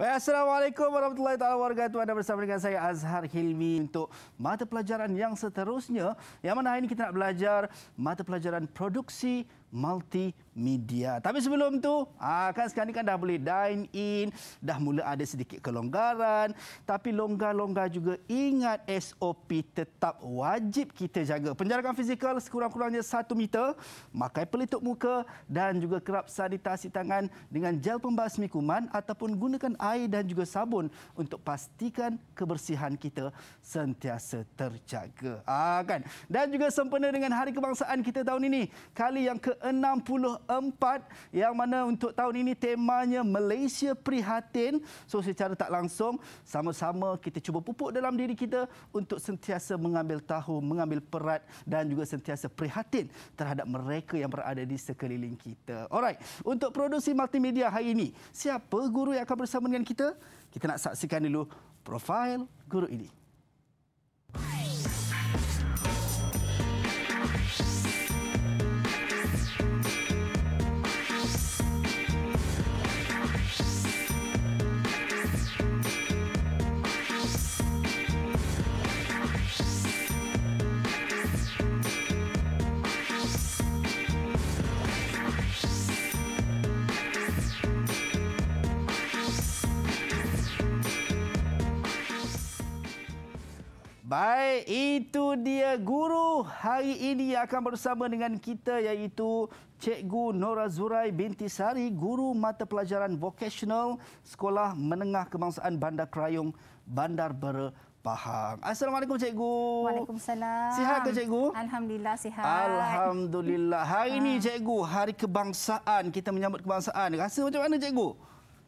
Baik, Assalamualaikum warahmatullahi taala wabarakatuh. Anda bersama dengan saya Azhar Hilmi untuk mata pelajaran yang seterusnya. Yang mana hari ini kita nak belajar mata pelajaran produksi multi media. Tapi sebelum tu, ah, kan sekarang ni kan dah boleh dine in, dah mula ada sedikit kelonggaran. Tapi longgar-longgar juga ingat SOP tetap wajib kita jaga. Penjarakan fizikal sekurang-kurangnya 1 meter, makai pelitup muka dan juga kerap sanitasi tangan dengan gel pembasmi kuman ataupun gunakan air dan juga sabun untuk pastikan kebersihan kita sentiasa terjaga. Ah kan. Dan juga sempena dengan hari kebangsaan kita tahun ini, kali yang ke-60 2024 yang mana untuk tahun ini temanya Malaysia Prihatin. So secara tak langsung sama-sama kita cuba pupuk dalam diri kita untuk sentiasa mengambil tahu, mengambil perat dan juga sentiasa prihatin terhadap mereka yang berada di sekeliling kita. Alright, untuk produksi multimedia hari ini, siapa guru yang akan bersama dengan kita? Kita nak saksikan dulu profil guru ini. We'll Baik, itu dia guru hari ini yang akan bersama dengan kita iaitu Cikgu Nora Zurai binti Sari, guru mata pelajaran vocational Sekolah Menengah Kebangsaan Bandar Krayong, Bandar Bera, Pahang. Assalamualaikum cikgu. Waalaikumsalam. Sihat ke cikgu? Alhamdulillah sihat. Alhamdulillah. Hari ini ah. cikgu hari kebangsaan, kita menyambut kebangsaan. Rasa macam mana cikgu?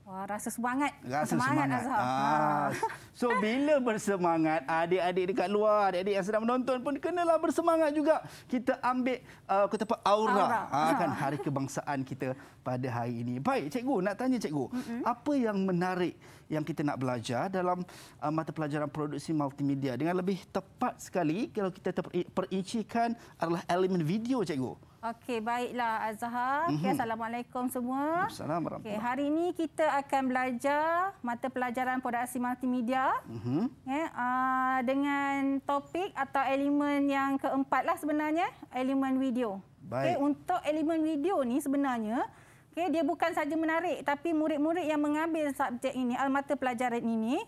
Wah, rasa semangat. Rasa semangat, semangat Azhar. Ah. Ha. So, bila bersemangat, adik-adik dekat luar, adik-adik yang sedang menonton pun kenalah bersemangat juga. Kita ambil uh, kata apa, aura, aura. Ah, ha. kan, hari kebangsaan kita pada hari ini. Baik, cikgu. Nak tanya cikgu. Mm-hmm. Apa yang menarik yang kita nak belajar dalam uh, mata pelajaran produksi multimedia? Dengan lebih tepat sekali, kalau kita terperincikan adalah elemen video, cikgu. Okey, baiklah Azhar. Okay, mhm. Assalamualaikum semua. Assalamualaikum. Okay, hari ini kita akan belajar mata pelajaran produksi multimedia uh-huh. Mhm. yeah, ya, uh, dengan topik atau elemen yang keempat lah sebenarnya, elemen video. Baik. Okay, untuk elemen video ni sebenarnya, okay, dia bukan saja menarik tapi murid-murid yang mengambil subjek ini, al mata pelajaran ini,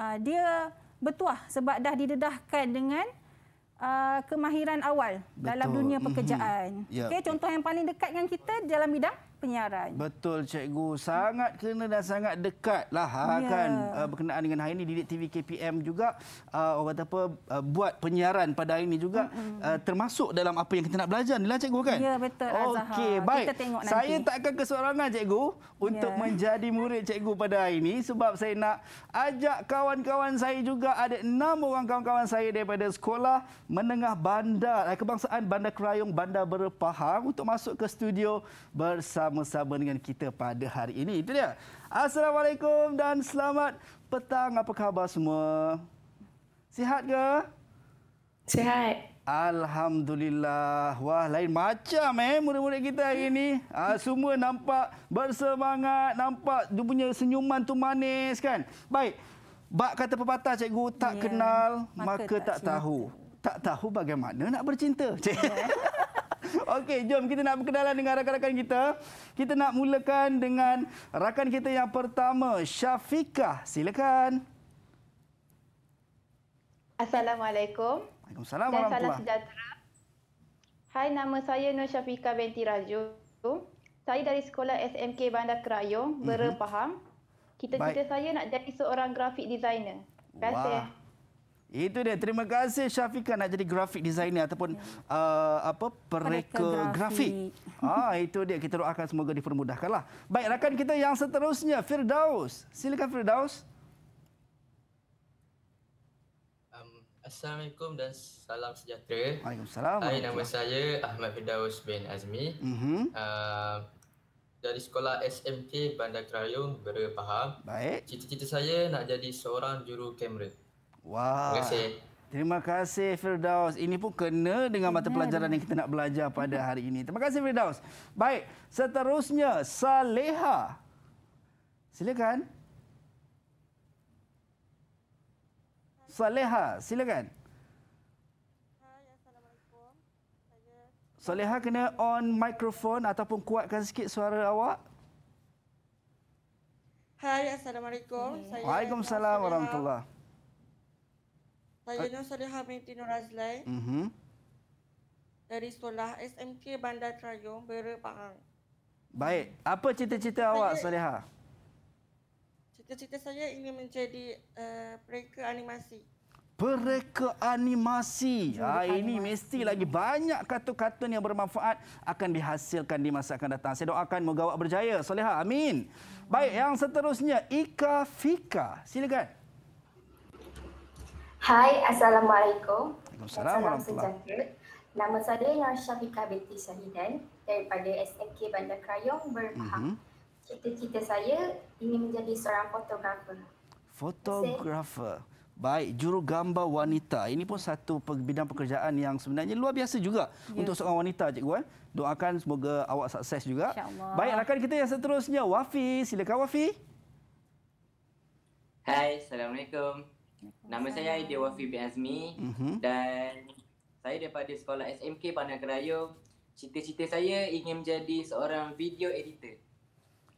uh, dia bertuah sebab dah didedahkan dengan uh, kemahiran awal Betul. dalam dunia mhm. pekerjaan. Mm-hmm. Ya. Yep. Okey, contoh yang paling dekat dengan kita dalam bidang penyiaran. Betul cikgu, sangat kena dan sangat dekat lah ha, yeah. kan uh, berkenaan dengan hari ini Didik TV KPM juga uh, orang kata apa uh, buat penyiaran pada hari ini juga mm-hmm. uh, termasuk dalam apa yang kita nak belajar ni lah, cikgu kan? Ya yeah, betul Azhar. Okey, baik. Kita tengok nanti. Saya tak akan kesorangan cikgu untuk yeah. menjadi murid cikgu pada hari ini sebab saya nak ajak kawan-kawan saya juga ada enam orang kawan-kawan saya daripada sekolah menengah bandar kebangsaan Bandar Kerayong Bandar Berpahang untuk masuk ke studio bersama bersama-sama dengan kita pada hari ini. Itu dia. Assalamualaikum dan selamat petang. Apa khabar semua? Sihat ke? Sihat. Alhamdulillah. Wah, lain macam eh murid-murid kita hari ini. Uh, semua nampak bersemangat, nampak dia punya senyuman tu manis kan? Baik. Bak kata pepatah cikgu, tak yeah. kenal maka, maka tak, tak tahu. Tak tahu bagaimana nak bercinta. Yeah. Okey, jom kita nak berkenalan dengan rakan-rakan kita. Kita nak mulakan dengan rakan kita yang pertama, Syafiqah. Silakan. Assalamualaikum. Waalaikumsalam Dan salam sejahtera. Hai, nama saya Nur Syafiqah binti Rajum. Saya dari sekolah SMK Bandar Kerayong, mm-hmm. Berpaham. kita cita saya nak jadi seorang grafik designer. Best Wah. Eh. Itu dia. Terima kasih Syafiqah nak jadi graphic designer ataupun ya. uh, apa pereka grafik. ah, itu dia. Kita doakan semoga dipermudahkanlah. Baik, rakan kita yang seterusnya, Firdaus. Silakan Firdaus. Um, Assalamualaikum dan salam sejahtera. Waalaikumsalam. Hai, nama saya Ahmad Firdaus bin Azmi. Uh -huh. uh, dari sekolah SMK Bandar Kerayung, Bera Faham. Baik. Cita-cita saya nak jadi seorang juru kamera. Wah. Terima kasih. Terima kasih Firdaus. Ini pun kena dengan mata ya. pelajaran yang kita nak belajar pada hari ini. Terima kasih Firdaus. Baik, seterusnya Saleha. Silakan. Saleha, silakan. Hai assalamualaikum. Saya. Saleha kena on microphone ataupun kuatkan sikit suara awak. Hai, Assalamualaikum. Saya Waalaikumsalam Assalamualaikum. warahmatullahi saya Nur Saleha binti Nur Azlai. Mm-hmm. Dari sekolah SMK Bandar Terayong, Bera Pahang. Baik. Apa cita-cita awak, Saleha? Cita-cita saya ingin menjadi uh, pereka animasi. Pereka animasi. Ha, ini mesti lagi banyak kata-kata yang bermanfaat akan dihasilkan di masa akan datang. Saya doakan moga awak berjaya. Soleha, amin. Baik, yang seterusnya, Ika Fika. Silakan. Hai, Assalamualaikum. Assalamualaikum. Salam sejahtera. Nama saya Nur Syafiqah binti Syahidan daripada SNK Bandar Krayong Berpahang. Mm-hmm. Cita-cita saya ingin menjadi seorang fotografer. Fotografer. Baik, juru gambar wanita. Ini pun satu bidang pekerjaan yang sebenarnya luar biasa juga ya. untuk seorang wanita, cikgu. Eh? Doakan semoga awak sukses juga. Baik, rakan kita yang seterusnya, Wafi. Silakan, Wafi. Hai, Assalamualaikum. Nama saya Aidil Wafi bin Azmi uh-huh. dan saya daripada sekolah SMK Pandang Kerayu. Cita-cita saya ingin menjadi seorang video editor.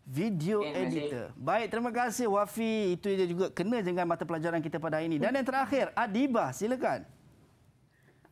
Video okay, editor. Masih. Baik, terima kasih Wafi. Itu dia juga kena dengan mata pelajaran kita pada hari ini. Dan yang terakhir, Adiba, silakan.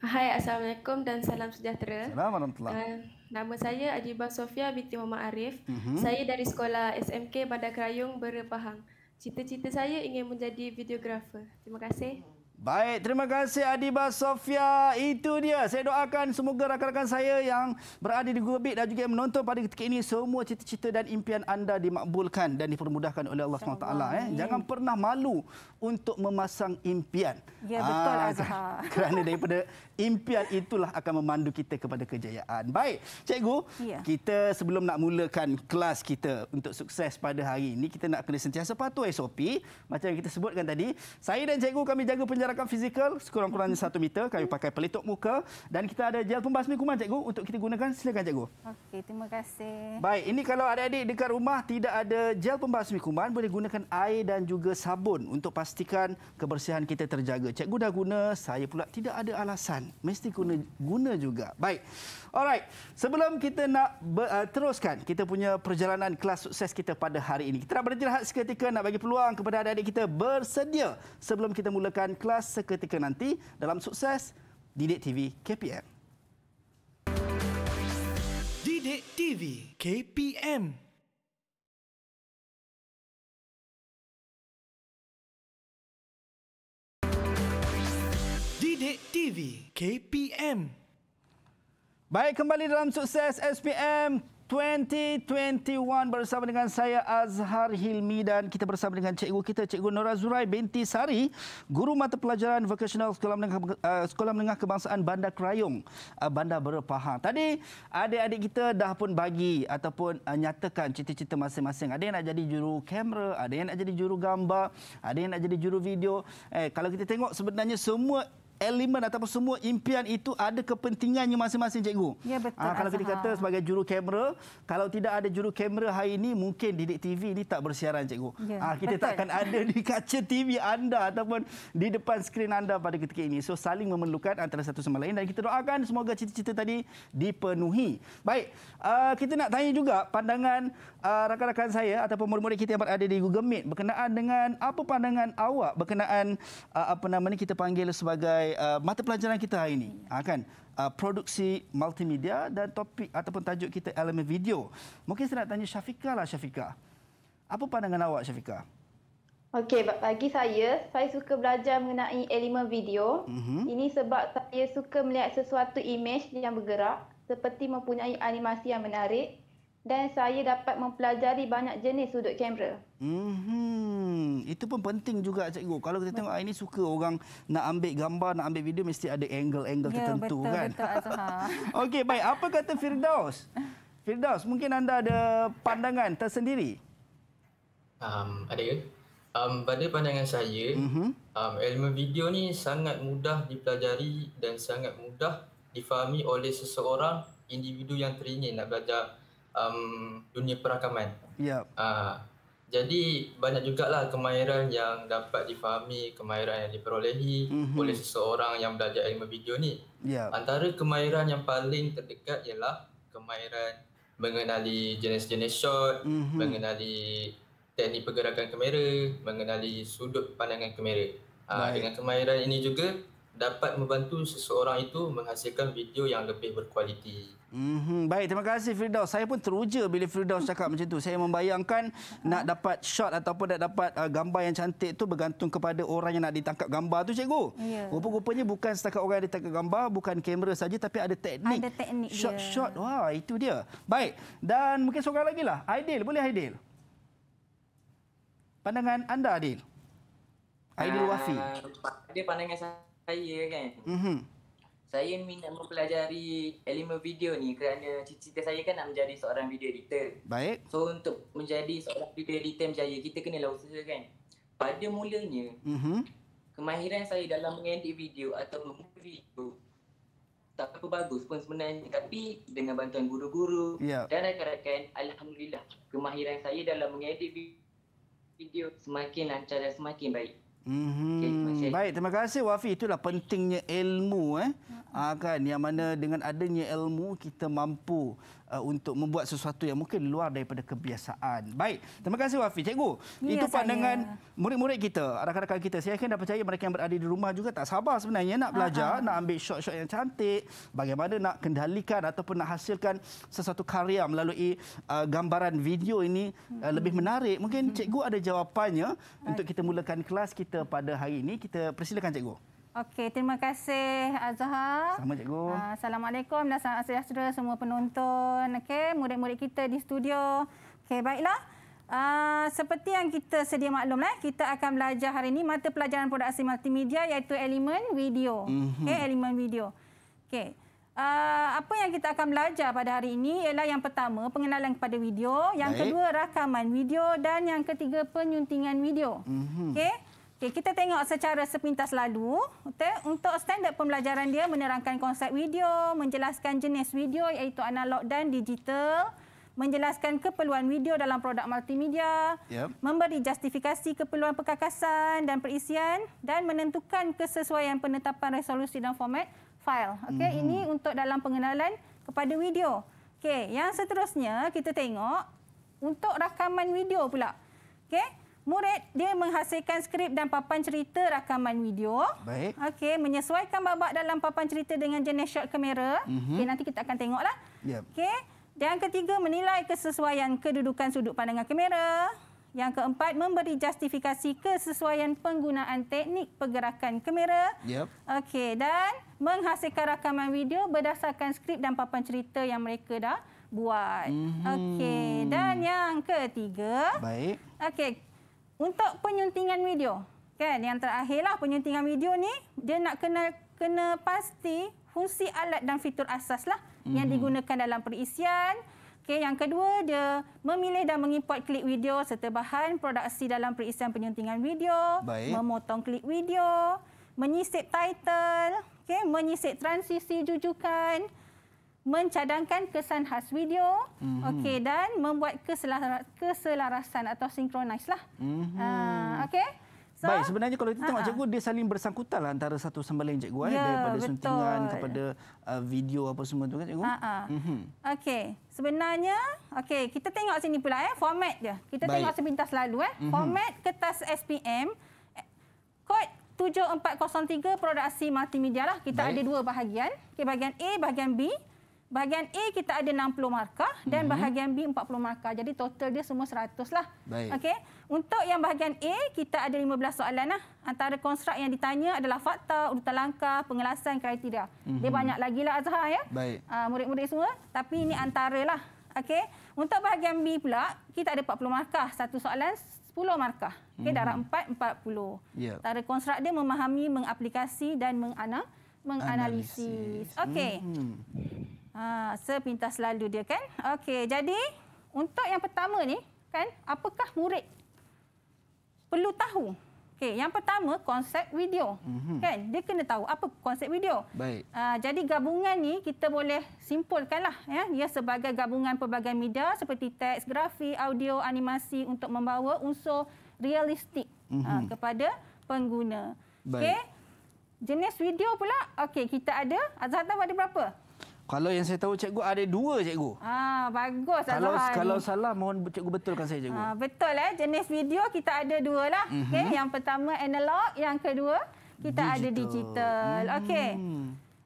Hai, Assalamualaikum dan salam sejahtera. Salam warahmatullahi eh, Nama saya Adiba Sofia binti Muhammad Arif. Uh-huh. Saya dari sekolah SMK Bandar Kerayung, Berepahang. Pahang cita-cita saya ingin menjadi videographer. Terima kasih. Baik, terima kasih Adiba Sofia. Itu dia. Saya doakan semoga rakan-rakan saya yang berada di Google Beat dan juga yang menonton pada ketika ini semua cita-cita dan impian anda dimakbulkan dan dipermudahkan oleh Allah SWT. Eh. Jangan pernah malu untuk memasang impian. Ya betul Aa, ah, Azhar. Kerana daripada impian itulah akan memandu kita kepada kejayaan. Baik, cikgu, ya. kita sebelum nak mulakan kelas kita untuk sukses pada hari ini, kita nak kena sentiasa patuh SOP macam yang kita sebutkan tadi. Saya dan cikgu kami jaga penjarakan fizikal sekurang-kurangnya satu meter, kami pakai pelitup muka dan kita ada gel pembasmi kuman cikgu untuk kita gunakan. Silakan cikgu. Okey, terima kasih. Baik, ini kalau adik-adik dekat rumah tidak ada gel pembasmi kuman, boleh gunakan air dan juga sabun untuk pas pastikan kebersihan kita terjaga. Cikgu dah guna, saya pula tidak ada alasan. Mesti guna, guna juga. Baik. Alright. Sebelum kita nak ber, uh, teruskan kita punya perjalanan kelas sukses kita pada hari ini. Kita nak berhenti seketika nak bagi peluang kepada adik-adik kita bersedia sebelum kita mulakan kelas seketika nanti dalam sukses Didik TV KPM. Didik TV KPM. Didik TV KPM Baik kembali dalam sukses SPM 2021 bersama dengan saya Azhar Hilmi dan kita bersama dengan cikgu kita cikgu Nora Zurai binti Sari guru mata pelajaran vocational sekolah menengah, eh, sekolah menengah kebangsaan Bandar Kerayong eh, Bandar Berpahang. Tadi adik-adik kita dah pun bagi ataupun eh, nyatakan cita-cita masing-masing. Ada yang nak jadi juru kamera, ada yang nak jadi juru gambar, ada yang nak jadi juru video. Eh kalau kita tengok sebenarnya semua elemen ataupun semua impian itu ada kepentingannya masing-masing cikgu. Ya betul. Ha, kalau kita kata sebagai juru kamera, kalau tidak ada juru kamera hari ini mungkin Didik TV ini tak bersiaran cikgu. Ya, ha, kita betul. tak akan ada di kaca TV anda ataupun di depan skrin anda pada ketika ini. So saling memerlukan antara satu sama lain dan kita doakan semoga cita-cita tadi dipenuhi. Baik, uh, kita nak tanya juga pandangan uh, rakan-rakan saya ataupun murid-murid kita yang ada di Google Meet berkenaan dengan apa pandangan awak berkenaan uh, apa namanya kita panggil sebagai sebagai uh, mata pelajaran kita hari ini. Ha, kan? Uh, produksi multimedia dan topik ataupun tajuk kita elemen video. Mungkin saya nak tanya Syafika lah Syafika. Apa pandangan awak Syafika? Okey, bagi saya, saya suka belajar mengenai elemen video. Mm-hmm. Ini sebab saya suka melihat sesuatu image yang bergerak seperti mempunyai animasi yang menarik dan saya dapat mempelajari banyak jenis sudut kamera. Hmm, itu pun penting juga cikgu. Kalau kita tengok ini suka orang nak ambil gambar, nak ambil video mesti ada angle-angle ya, tertentu betul, kan. Ya betul betul Okey, baik. Apa kata Firdaus? Firdaus, mungkin anda ada pandangan tersendiri? Um, ada. Um, pada pandangan saya, mm-hmm. um, elemen video ni sangat mudah dipelajari dan sangat mudah difahami oleh seseorang individu yang teringin nak belajar um, dunia perakaman. Yep. Ya. Uh, ah, jadi banyak juga lah kemahiran yang dapat difahami, kemahiran yang diperolehi mm-hmm. oleh seseorang yang belajar ilmu video ni. Yep. Ya. Antara kemahiran yang paling terdekat ialah kemahiran mengenali jenis-jenis shot, mm-hmm. mengenali teknik pergerakan kamera, mengenali sudut pandangan kamera. Uh, dengan kemahiran ini juga, dapat membantu seseorang itu menghasilkan video yang lebih berkualiti. Mm-hmm. Baik, terima kasih Firdaus. Saya pun teruja bila Firdaus cakap macam tu. Saya membayangkan nak dapat shot ataupun nak dapat uh, gambar yang cantik tu bergantung kepada orang yang nak ditangkap gambar tu, cikgu. Yeah. Rupa-rupanya bukan setakat orang yang ditangkap gambar, bukan kamera saja tapi ada teknik. Ada teknik shot, dia. Shot, shot. Wah, itu dia. Baik. Dan mungkin seorang lagi lah. Aidil, boleh Aidil? Pandangan anda, Aidil? Aidil Wafi. Uh, dia pandangan saya saya kan. Mm-hmm. Saya minat mempelajari elemen video ni kerana cita-cita saya kan nak menjadi seorang video editor. Baik. So untuk menjadi seorang video editor berjaya, kita kenalah usaha kan. Pada mulanya, mm-hmm. kemahiran saya dalam mengedit video atau membuat video tak apa bagus pun sebenarnya tapi dengan bantuan guru-guru yeah. dan rakan-rakan alhamdulillah kemahiran saya dalam mengedit video semakin lancar dan semakin baik. Mm-hmm. Okay, Baik, terima kasih Wafi. Itulah pentingnya ilmu. Eh. Ha, ah, kan? Yang mana dengan adanya ilmu, kita mampu uh, untuk membuat sesuatu yang mungkin luar daripada kebiasaan. Baik, terima kasih Wafi. Cikgu, ya, itu pandangan murid-murid kita, rakan-rakan kita. Saya yakin dan percaya mereka yang berada di rumah juga tak sabar sebenarnya nak ah, belajar, uh nak ambil shot-shot yang cantik, bagaimana nak kendalikan ataupun nak hasilkan sesuatu karya melalui uh, gambaran video ini uh, lebih hmm. menarik. Mungkin hmm. cikgu ada jawapannya Baik. untuk kita mulakan kelas kita pada hari ini. Kita persilakan cikgu. Okey, terima kasih Azhar. Sama cikgu. Ah, Assalamualaikum dan salam sejahtera semua penonton. Okey, murid-murid kita di studio. Okey, baiklah. Uh, seperti yang kita sedia maklum, eh, kita akan belajar hari ini mata pelajaran produksi multimedia iaitu elemen video. Mm-hmm. Okey, elemen video. Okey. Uh, apa yang kita akan belajar pada hari ini ialah yang pertama, pengenalan kepada video. Yang Baik. kedua, rakaman video. Dan yang ketiga, penyuntingan video. Mm-hmm. Okey. Okey, kita tengok secara sepintas lalu, okay, untuk standard pembelajaran dia menerangkan konsep video, menjelaskan jenis video iaitu analog dan digital, menjelaskan keperluan video dalam produk multimedia, yep. memberi justifikasi keperluan perkakasan dan perisian dan menentukan kesesuaian penetapan resolusi dan format file. Okey, mm-hmm. ini untuk dalam pengenalan kepada video. Okey, yang seterusnya kita tengok untuk rakaman video pula. Okey murid dia menghasilkan skrip dan papan cerita rakaman video. Baik. Okey, menyesuaikan babak dalam papan cerita dengan jenis shot kamera. Mm-hmm. Okey, nanti kita akan tengoklah. Ya. Yeah. Okey. Dan ketiga, menilai kesesuaian kedudukan sudut pandangan kamera. Yang keempat, memberi justifikasi kesesuaian penggunaan teknik pergerakan kamera. Yep. Okey, dan menghasilkan rakaman video berdasarkan skrip dan papan cerita yang mereka dah buat. Mm-hmm. Okey, dan yang ketiga. Baik. Okey, untuk penyuntingan video kan yang terakhirlah penyuntingan video ni dia nak kena kena pasti fungsi alat dan fitur asaslah hmm yang mhm. digunakan dalam perisian Okay, yang kedua, dia memilih dan mengimport klip video serta bahan produksi dalam perisian penyuntingan video, Baik. memotong klip video, menyisip title, okay, menyisip transisi jujukan, mencadangkan kesan khas video mm-hmm. okey dan membuat keselarasan atau sinkronis lah mm-hmm. ha, okey So, Baik, sebenarnya kalau kita tengok uh-huh. cikgu, dia saling bersangkutan lah antara satu sama lain cikgu. Eh. Ya, yeah, Daripada suntingan kepada uh, video apa semua tu kan cikgu. Uh-huh. Okey, sebenarnya, okay kita tengok sini pula eh, format dia. Kita Baik. tengok sepintas lalu eh. Uh-huh. Format kertas SPM, kod 7403 produksi multimedia lah. Kita Baik. ada dua bahagian. Okay, bahagian A, bahagian B. Bahagian A kita ada 60 markah mm-hmm. dan mhm. bahagian B 40 markah. Jadi total dia semua 100 lah. Okey. Untuk yang bahagian A kita ada 15 soalan lah. Antara konstruk yang ditanya adalah fakta, urutan langkah, pengelasan, kriteria. Mm-hmm. Dia mhm. banyak lagi lah Azhar ya. Baik. Uh, murid-murid semua. Tapi ini antara lah. Okey. Untuk bahagian B pula kita ada 40 markah. Satu soalan 10 markah. Okey mm-hmm. darab 4 40. Yep. Antara konstruk dia memahami, mengaplikasi dan menganalisis. Okey. Mm-hmm. Ha, sepintas lalu dia kan. Okey, jadi untuk yang pertama ni kan, apakah murid perlu tahu? Okey, yang pertama konsep video. Mm-hmm. Kan? Dia kena tahu apa konsep video. Baik. Ha, jadi gabungan ni kita boleh simpulkanlah ya, dia sebagai gabungan pelbagai media seperti teks, grafik, audio, animasi untuk membawa unsur realistik mm-hmm. ha, mhm. kepada pengguna. Okey. Jenis video pula? Okey, kita ada Azhar tahu ada berapa? Kalau yang saya tahu cikgu ada dua cikgu. Ah bagus Kalau Azhar. kalau salah mohon cikgu betulkan saya cikgu. Ah betul eh jenis video kita ada dua lah. Mm -hmm. okay. yang pertama analog, yang kedua kita digital. ada digital. Hmm. Okey.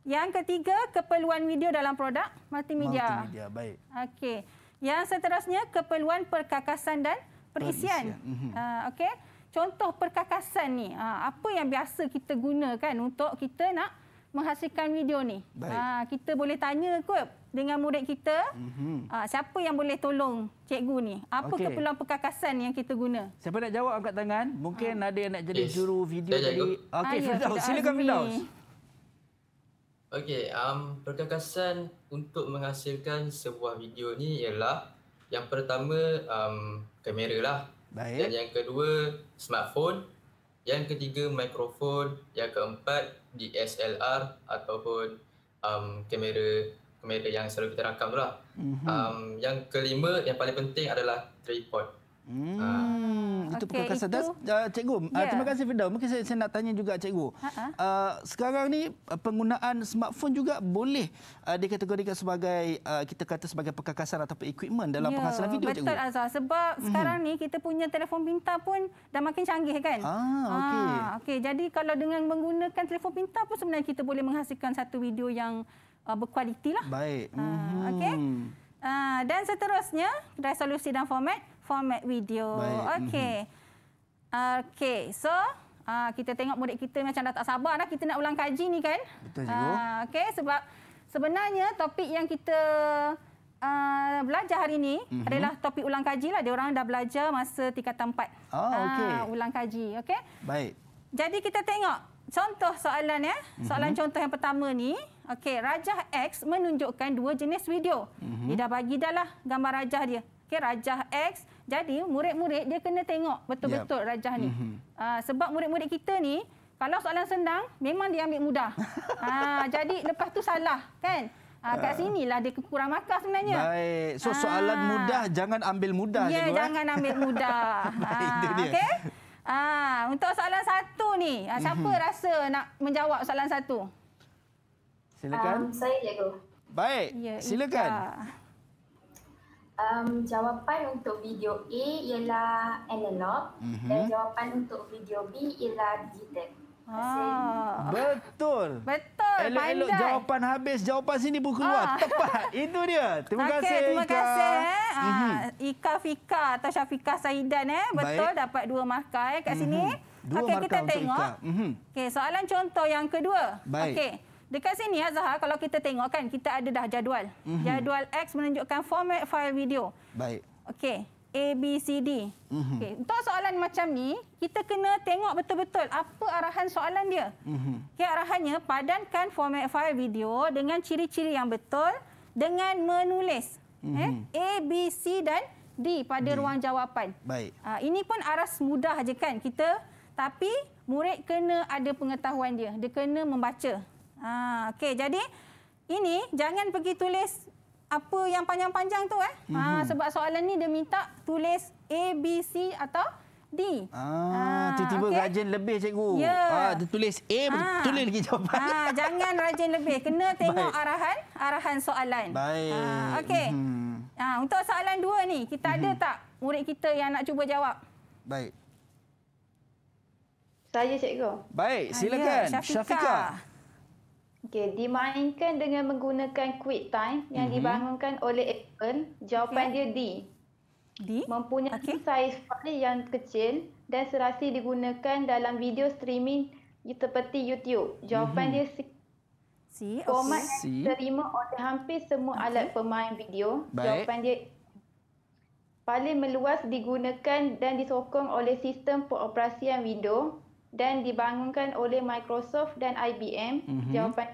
Yang ketiga keperluan video dalam produk multimedia. Multimedia baik. Okey. Yang seterusnya keperluan perkakasan dan perisian. perisian. Mm -hmm. Ah okey. Contoh perkakasan ni, ah, apa yang biasa kita gunakan untuk kita nak menghasilkan video ni. Ha, kita boleh tanya kot dengan murid kita, mm-hmm. ha, siapa yang boleh tolong cikgu ni? Apa okay. keperluan perkakasan yang kita guna? Siapa nak jawab angkat tangan? Mungkin ha. ada yang nak jadi yes. juru video Saya tadi. Okey, ya, Firdaus. Silakan Firdaus. Okey, um, perkakasan untuk menghasilkan sebuah video ni ialah yang pertama, um, kamera lah. Baik. Dan yang kedua, smartphone. Yang ketiga, mikrofon. Yang keempat, DSLR ataupun um, kamera kamera yang selalu kita rakam tu lah. Mm-hmm. Um, yang kelima yang paling penting adalah tripod. Hmm, ah. itu okay, bukan kasar. uh, cikgu, yeah. uh, ya. terima kasih Firdaus. Mungkin saya, saya nak tanya juga cikgu. Uh, sekarang ni penggunaan smartphone juga boleh uh, dikategorikan sebagai uh, kita kata sebagai perkakasan ataupun equipment dalam yeah, penghasilan video betul, cikgu. Betul Azhar. Sebab mm. sekarang ni kita punya telefon pintar pun dah makin canggih kan? Ah, okey. Ah, okey. Jadi kalau dengan menggunakan telefon pintar pun sebenarnya kita boleh menghasilkan satu video yang uh, berkualiti lah. Baik. Ah, mm -hmm. Okey. Mhm. Ah, dan seterusnya, resolusi dan format format video. Mhm. Okey. Okey. So, uh, kita tengok murid kita macam dah tak sabar dah kita nak ulang kaji ni kan? Betul juga. Uh, Okey, sebab sebenarnya topik yang kita Uh, belajar hari ini uh-huh. Mhm. adalah topik ulang kaji lah. Dia dah belajar masa tingkatan 4. Ah, ah okay. uh, ulang kaji, okey? Baik. Jadi kita tengok contoh soalan ya. Mhm. Soalan uh-huh. contoh yang pertama ni, okey, rajah X menunjukkan dua jenis video. Uh-huh. Dia dah bagi dah lah gambar rajah dia. Okey, rajah X jadi murid-murid dia kena tengok betul-betul yep. rajah ni. Mm-hmm. Uh, sebab murid-murid kita ni kalau soalan senang memang dia ambil mudah. ha, jadi lepas tu salah kan? Ha, kat sinilah dia kurang markah sebenarnya. Baik. So soalan ha. mudah jangan ambil mudah. Ya, yeah, eh. jangan eh. ambil mudah. Baik, ha, okay? ha, untuk soalan satu ni, siapa mm-hmm. rasa nak menjawab soalan satu? Silakan. Um, saya je Baik, ya, silakan. Ika. Um, jawapan untuk video A ialah analog mm-hmm. dan jawapan untuk video B ialah digital. Ah. Betul. Betul. Elok-elok jawapan habis. Jawapan sini pun keluar. Ah. Tepat. Itu dia. Terima okay, kasih terima Ika. kasih. Eh. mm Ika Fika atau Syafika Saidan. Eh. Betul. Baik. Dapat dua markah eh, kat mm-hmm. sini. Mhm. okay, kita tengok. Mm-hmm. Okay, soalan contoh yang kedua. Baik. Okay. Dekat sini Azhar kalau kita tengok kan kita ada dah jadual. Mm -hmm. Jadual X menunjukkan format file video. Baik. Okey. A, B, C, D. Mhm. okay. Untuk soalan macam ni, kita kena tengok betul-betul apa arahan soalan dia. Mm okay, arahannya, padankan format file video dengan ciri-ciri yang betul dengan menulis. eh? Mhm. A, B, C dan D pada D. ruang jawapan. Baik. Ah, ini pun aras mudah saja kan kita. Tapi murid kena ada pengetahuan dia. Dia kena membaca. Ha, okay, jadi ini jangan pergi tulis apa yang panjang-panjang tu eh. Ha, mm-hmm. Sebab soalan ni dia minta tulis A, B, C atau D. Ah, ha, tiba-tiba okay. rajin lebih cikgu. Yeah. Ah, dia tulis A, Ah, ha. tulis lagi jawapan. Ha, jangan rajin lebih. Kena tengok Baik. arahan arahan soalan. Baik. Ha, okay. Mm-hmm. Ha, untuk soalan dua ni, kita hmm ada mhm. tak murid kita yang nak cuba jawab? Baik. Saya cikgu. Baik, ha, silakan. Ha, ya, Syafiqah. Syafiqah. Okay, dimainkan dengan menggunakan quick time yang mm-hmm. dibangunkan oleh Apple. Jawapan okay. dia D. D? Mempunyai okay. saiz file yang kecil dan serasi digunakan dalam video streaming seperti YouTube. Jawapan mm-hmm. dia C. C. Format C. yang oleh hampir semua okay. alat pemain video. Baik. Jawapan dia Paling meluas digunakan dan disokong oleh sistem peroperasian Windows dan dibangunkan oleh Microsoft dan IBM. Mm-hmm. Jawapan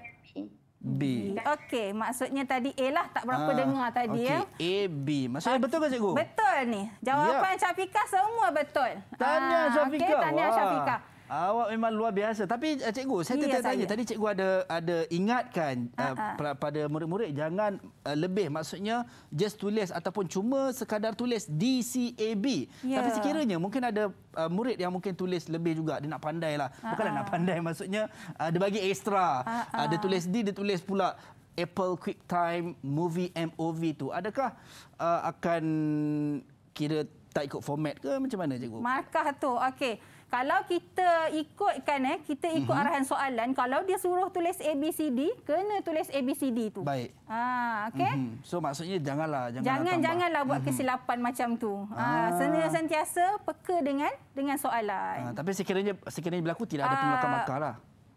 B. B. Okey, maksudnya tadi A lah tak berapa ah, dengar tadi okay. ya. A B. Maksudnya ah, betul ke cikgu? Betul ni. Jawapan yeah. Syafika semua betul. Tanya Syafika. Ah, okey, tanya Syafika. Awak memang luar biasa. Tapi eh, cikgu, saya tetap tanya. Saya. Tadi cikgu ada ada ingatkan uh, pada murid-murid jangan uh, lebih. Maksudnya just tulis ataupun cuma sekadar tulis DCAB. Ya. Tapi sekiranya mungkin ada uh, murid yang mungkin tulis lebih juga. Dia nak pandai lah. Ah, Bukanlah nak pandai. Maksudnya uh, dia bagi ekstra. Uh, dia tulis D, dia tulis pula. Apple QuickTime Movie MOV tu. Adakah uh, akan kira tak ikut format ke macam mana cikgu? Markah tu. Okey kalau kita ikutkan eh kita ikut uh-huh. arahan soalan kalau dia suruh tulis A B C D, kena tulis A ABCD tu baik ha okey uh-huh. so maksudnya janganlah jangan jangan janganlah buat uh-huh. kesilapan macam tu ha uh-huh. Ah. sentiasa peka dengan dengan soalan uh, tapi sekiranya sekiranya berlaku tidak ada penolakan uh-huh. markah lah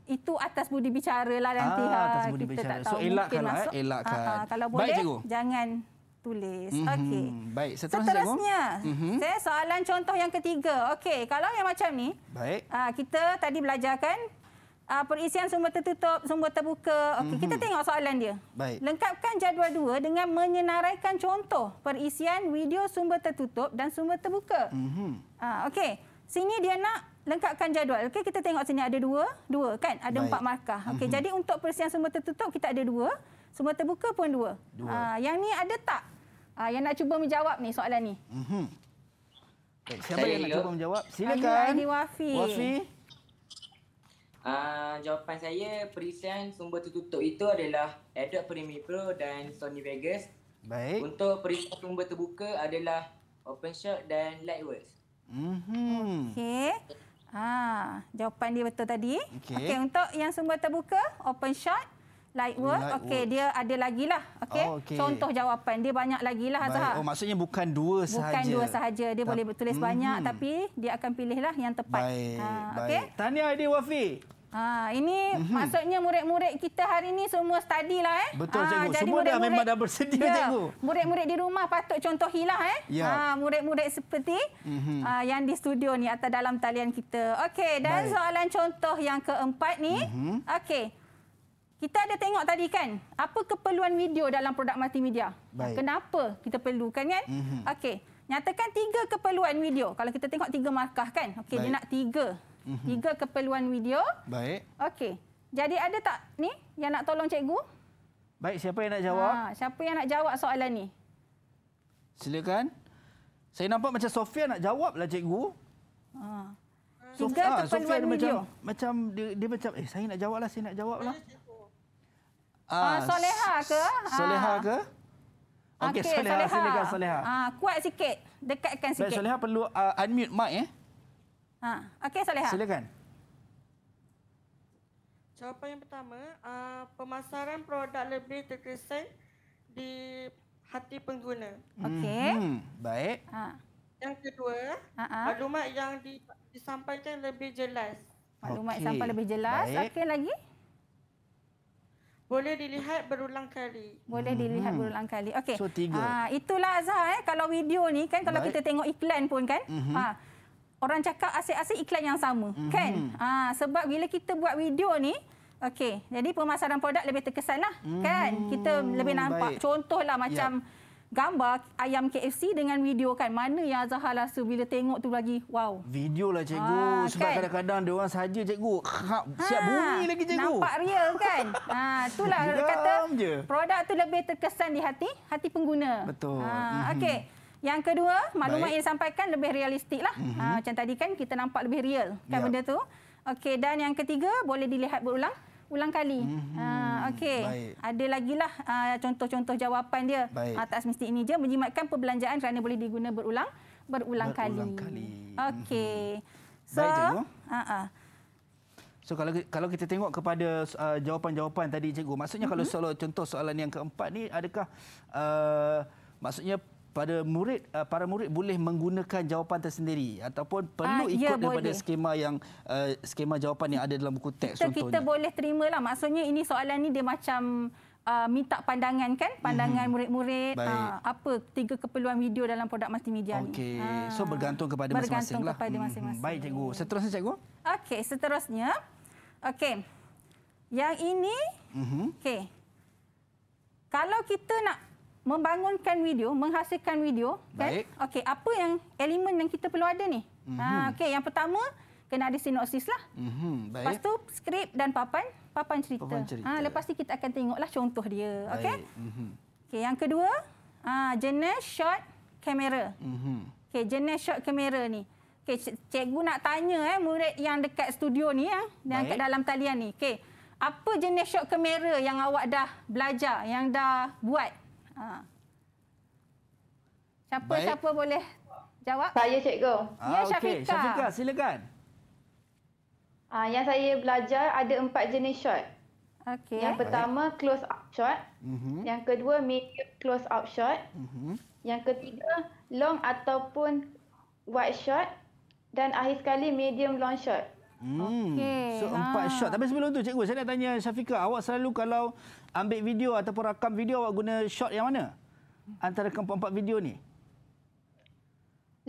itu atas budi bicara lah nanti. Ah, ha, atas budi kita bicara. Tak tahu. So, elakkanlah, eh, elakkan. kalau Baik, boleh, cikgu. jangan tulis. Mm-hmm. Okey. Baik, seterusnya. Mhm. Seterusnya. Mm-hmm. soalan contoh yang ketiga. Okey, kalau yang macam ni. Baik. Uh, kita tadi belajar kan uh, ah, perisian sumber tertutup, sumber terbuka. Okey, mm-hmm. kita mhm. tengok soalan dia. Baik. Lengkapkan jadual dua dengan menyenaraikan contoh perisian video sumber tertutup dan sumber terbuka. Mm-hmm. Uh, Okey, sini dia nak lengkapkan jadual. Okey, kita tengok sini ada dua. Dua kan? Ada Baik. empat markah. Okey, mm-hmm. jadi untuk perisian sumber tertutup kita ada dua. Semua terbuka pun dua. dua. Ha, yang ni ada tak? Ha, yang nak cuba menjawab ni soalan ni. Mm-hmm. Baik, siapa saya yang nak cuba menjawab? Silakan. Ini Wafi. Wafi. Uh, jawapan saya, perisian sumber tertutup itu adalah Adobe Premiere Pro dan Sony Vegas. Baik. Untuk perisian sumber terbuka adalah OpenShot dan Lightworks. Mm-hmm. Okey. Ah, jawapan dia betul tadi. Okey, okay, untuk yang sumber terbuka, Open Shot light work, work. dia ada lagi lah okey oh, okay. contoh jawapan dia banyak lagi lah Azhar oh maksudnya bukan dua sahaja bukan dua sahaja dia Ta boleh tulis hmm. banyak tapi dia akan pilih lah yang tepat ha, okey tahniah Aidil Wafi Ha, ini mm -hmm. maksudnya murid-murid kita hari ini semua study lah. Eh. Betul, ha, cikgu. Ha, jadi semua murid -murid, dah memang dah bersedia, yeah. cikgu. Murid-murid di rumah patut contohilah. Eh. Yeah. Ha, murid-murid seperti mm -hmm. uh, yang di studio ni atau dalam talian kita. Okey, dan Baik. soalan contoh yang keempat ni. Mm -hmm. Okey kita ada tengok tadi kan apa keperluan video dalam produk multimedia. Baik. Kenapa kita perlukan kan? Mm-hmm. Okey, nyatakan tiga keperluan video. Kalau kita tengok tiga markah kan. Okey, dia nak tiga. Mm-hmm. Tiga keperluan video. Baik. Okey. Jadi ada tak ni yang nak tolong cikgu? Baik, siapa yang nak jawab? Ha, siapa yang nak jawab soalan ni? Silakan. Saya nampak macam Sofia nak jawab lah cikgu. Ha. Ah, Sofia, ha, Sofia macam macam dia, dia macam eh saya nak jawab lah, saya nak jawab lah. Ah, ah, soleha ke? Ah. Soleha ke? Okey, okay, soleha. soleha. Silakan Soleha. Ah, kuat sikit. Dekatkan sikit. Baik, soleha perlu uh, unmute mic eh. Ha. Okey, Soleha. Silakan. Jawapan yang pertama, uh, pemasaran produk lebih terkesan di hati pengguna. Okey. Hmm, baik. Ha. Yang kedua, ha maklumat yang disampaikan lebih jelas. Maklumat okay. sampai lebih jelas. Okey lagi? Boleh dilihat berulang kali. Boleh hmm. dilihat berulang kali. Okey. So, tiga. Ha, itulah Azhar. Eh. Kalau video ni kan, kalau Baik. kita tengok iklan pun kan. Mm -hmm. ha, orang cakap asyik-asyik iklan yang sama. Mm -hmm. Kan? Ha, sebab bila kita buat video ni, okey. Jadi, pemasaran produk lebih terkesan lah. Mm -hmm. Kan? Kita lebih nampak. Baik. Contohlah macam... Yeah gambar ayam KFC dengan video kan mana yang Azhar rasa bila tengok tu lagi wow videolah cikgu ha, sebab kan? kadang-kadang dia orang saja cikgu ha, siap bunyi lagi cikgu nampak real kan ha itulah Geram kata je. produk tu lebih terkesan di hati hati pengguna betul ha mm-hmm. okey yang kedua maklumat Baik. yang disampaikan lebih realistik lah mm-hmm. ha, macam tadi kan kita nampak lebih real kan yep. Ya. benda tu okey dan yang ketiga boleh dilihat berulang ulang kali. Hmm, ha, okey. Ada lagi lah uh, contoh-contoh jawapan dia. Baik. Atas mesti ini je menjimatkan perbelanjaan kerana boleh diguna berulang berulang, berulang kali. kali. Okey. Mhm. So, baik, uh-uh. So kalau kalau kita tengok kepada uh, jawapan-jawapan tadi cikgu, maksudnya uh-huh. kalau soal contoh soalan yang keempat ni adakah uh, maksudnya pada murid uh, para murid boleh menggunakan jawapan tersendiri ataupun perlu uh, ikut ya, daripada boleh. skema yang uh, skema jawapan yang ada dalam buku teks kita, contohnya. Kita boleh terima lah. Maksudnya ini soalan ni dia macam Uh, minta pandangan kan pandangan hmm. murid-murid uh, apa tiga keperluan video dalam produk multimedia okay. okey uh, so bergantung kepada masing-masing lah. kepada lah Hmm. baik cikgu seterusnya cikgu okey seterusnya okey yang ini uh-huh. okey kalau kita nak membangunkan video, menghasilkan video, kan? Okey, apa yang elemen yang kita perlu ada ni? Mm -hmm. Ah, ha, okey, yang pertama kena ada sinopsis lah. Mm Baik. Lepas tu skrip dan papan, papan cerita. Papan cerita. Ha, lepas ni kita akan tengoklah contoh dia, okey? Mm -hmm. Okey, yang kedua, ha, jenis shot kamera. Mm Okey, jenis shot kamera ni. Okey, cikgu nak tanya eh murid yang dekat studio ni eh, yang kat dalam talian ni. Okey. Apa jenis shot kamera yang awak dah belajar, yang dah buat? Ha. Siapa Baik. siapa boleh jawab? Saya cikgu. Ya, ah, ya Syafika. Okay. Syafika silakan. Ah yang saya belajar ada empat jenis shot. Okay. Yang pertama Baik. close up shot. Mm-hmm. Yang kedua medium close up shot. Mm-hmm. Yang ketiga long ataupun wide shot dan akhir sekali medium long shot. Hmm. Okay. So empat lah. shot. Tapi sebelum tu cikgu, saya nak tanya Syafika, awak selalu kalau ambil video ataupun rakam video awak guna shot yang mana? Antara keempat-empat video ni.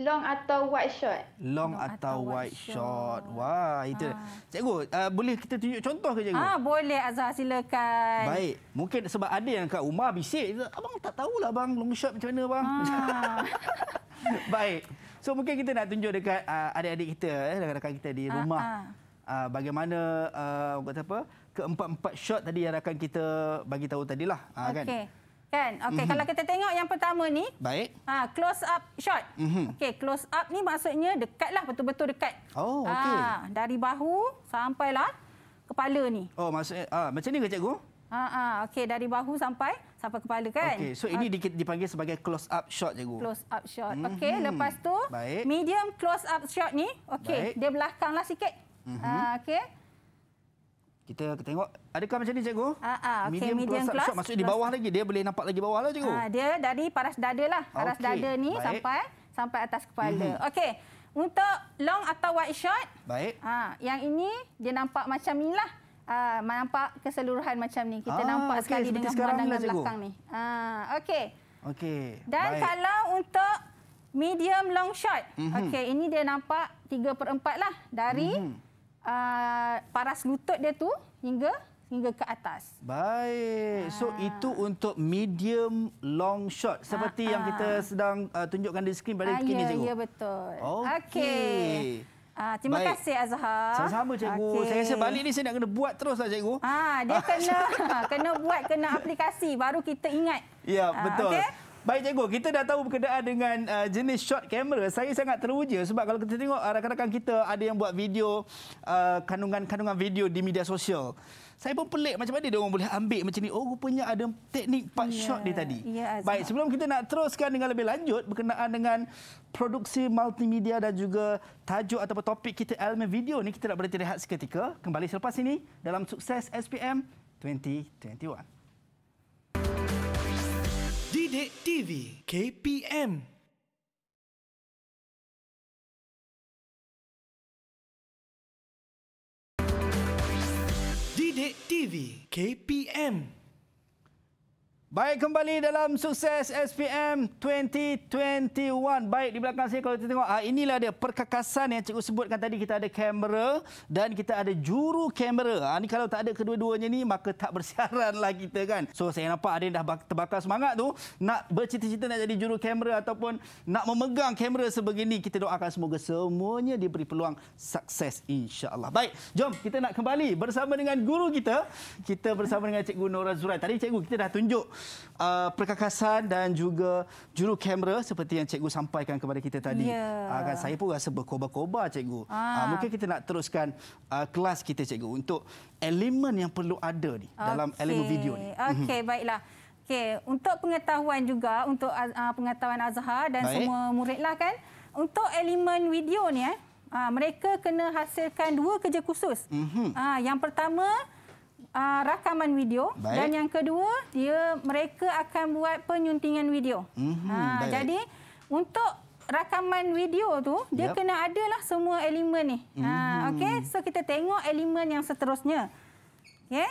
Long atau wide shot? Long, Long atau, atau wide, wide shot. shot. Wah, itu. Ha. Cikgu, uh, boleh kita tunjuk contoh ke cikgu? Ah, ha, boleh Azhar silakan. Baik. Mungkin sebab ada yang kat rumah bisik, abang tak tahulah bang long shot macam mana bang. Ha. Ah. Baik. So mungkin kita nak tunjuk dekat uh, adik-adik kita eh rakan-rakan kita di ah, rumah. Ha, ha. Uh, bagaimana uh, kata apa? Keempat-empat shot tadi yang rakan kita bagi tahu tadilah uh, okay. kan. Okey. Kan? Okey, mm-hmm. kalau kita tengok yang pertama ni. Baik. Ha, close up shot. Mm-hmm. Okey, close up ni maksudnya dekatlah betul-betul dekat. Oh, okey. Ha, dari bahu sampailah kepala ni. Oh, maksudnya ha, macam ni ke cikgu? Ah, ah, okey dari bahu sampai sampai kepala kan? Okey, so ini okay. dipanggil sebagai close up shot cikgu. Close up shot. Mm-hmm. Okey, lepas tu Baik. medium close up shot ni, okey, dia belakanglah sikit. Mm-hmm. Ah, okey. Kita tengok adakah macam ni cikgu? Ah, ah, okey, medium, medium close, up shot maksud di bawah lagi, dia boleh nampak lagi bawah lah cikgu. Ah, dia dari paras dada lah. Paras okay. dada ni Baik. sampai sampai atas kepala. Mm-hmm. Okey. Untuk long atau wide shot? Baik. Ah, yang ini dia nampak macam inilah. Uh, ah, nampak keseluruhan macam ni. Kita ah, nampak okay. sekali Seperti dengan lah, pandangan belakang ni. Ah, okey. Okey. Dan Baik. kalau untuk medium long shot. Mm -hmm. Okey, ini dia nampak 3/4 lah dari mm -hmm. uh, paras lutut dia tu hingga hingga ke atas. Baik. So ah. itu untuk medium long shot seperti ha, ha. yang kita sedang uh, tunjukkan di skrin pada ha, kini ya, cikgu. Ya, betul. Okey. Okay. Ah, terima Baik. kasih Azhar. Sama-sama cikgu. Okay. Saya rasa balik ni saya nak kena buat teruslah cikgu. Ah, dia ah. kena ha, kena buat kena aplikasi baru kita ingat. Ya, ah, betul. okay? Baik cikgu, kita dah tahu berkenaan dengan uh, jenis shot kamera. Saya sangat teruja sebab kalau kita tengok uh, rakan-rakan uh, kita ada yang buat video uh, kandungan-kandungan uh, video di media sosial saya pun pelik macam mana dia orang boleh ambil macam ni. Oh, rupanya ada teknik part yeah. shot dia tadi. Yeah, Baik, sebelum kita nak teruskan dengan lebih lanjut berkenaan dengan produksi multimedia dan juga tajuk ataupun topik kita elemen video ni, kita nak berhenti rehat seketika. Kembali selepas ini dalam sukses SPM 2021. Didik TV KPM Didik TV KPM Baik kembali dalam sukses SPM 2021. Baik di belakang saya kalau kita tengok ah, inilah dia perkakasan yang cikgu sebutkan tadi kita ada kamera dan kita ada juru kamera. Ini ah, kalau tak ada kedua-duanya ni maka tak bersiaran lah kita kan. So saya nampak ada yang dah terbakar semangat tu nak bercita-cita nak jadi juru kamera ataupun nak memegang kamera sebegini kita doakan semoga semuanya diberi peluang sukses insya-Allah. Baik, jom kita nak kembali bersama dengan guru kita. Kita bersama dengan cikgu Nora Zurai. Tadi cikgu kita dah tunjuk uh, perkakasan dan juga juru kamera seperti yang cikgu sampaikan kepada kita tadi. Yeah. Ya. Uh, kan saya pun rasa berkobar-kobar cikgu. Ah. Uh, mungkin kita nak teruskan uh, kelas kita cikgu untuk elemen yang perlu ada ni okay. dalam elemen video ni. Okey, mhm. baiklah. Okey, untuk pengetahuan juga untuk uh, pengetahuan Azhar dan Baik. semua muridlah kan. Untuk elemen video ni eh, uh, mereka kena hasilkan dua kerja khusus. Mm -hmm. uh, yang pertama uh, rakaman video baik. dan yang kedua dia mereka akan buat penyuntingan video. Mm-hmm, ha, baik. jadi untuk rakaman video tu dia kena ada lah semua elemen ni. Mm-hmm. Ha okey so kita tengok elemen yang seterusnya. Okey.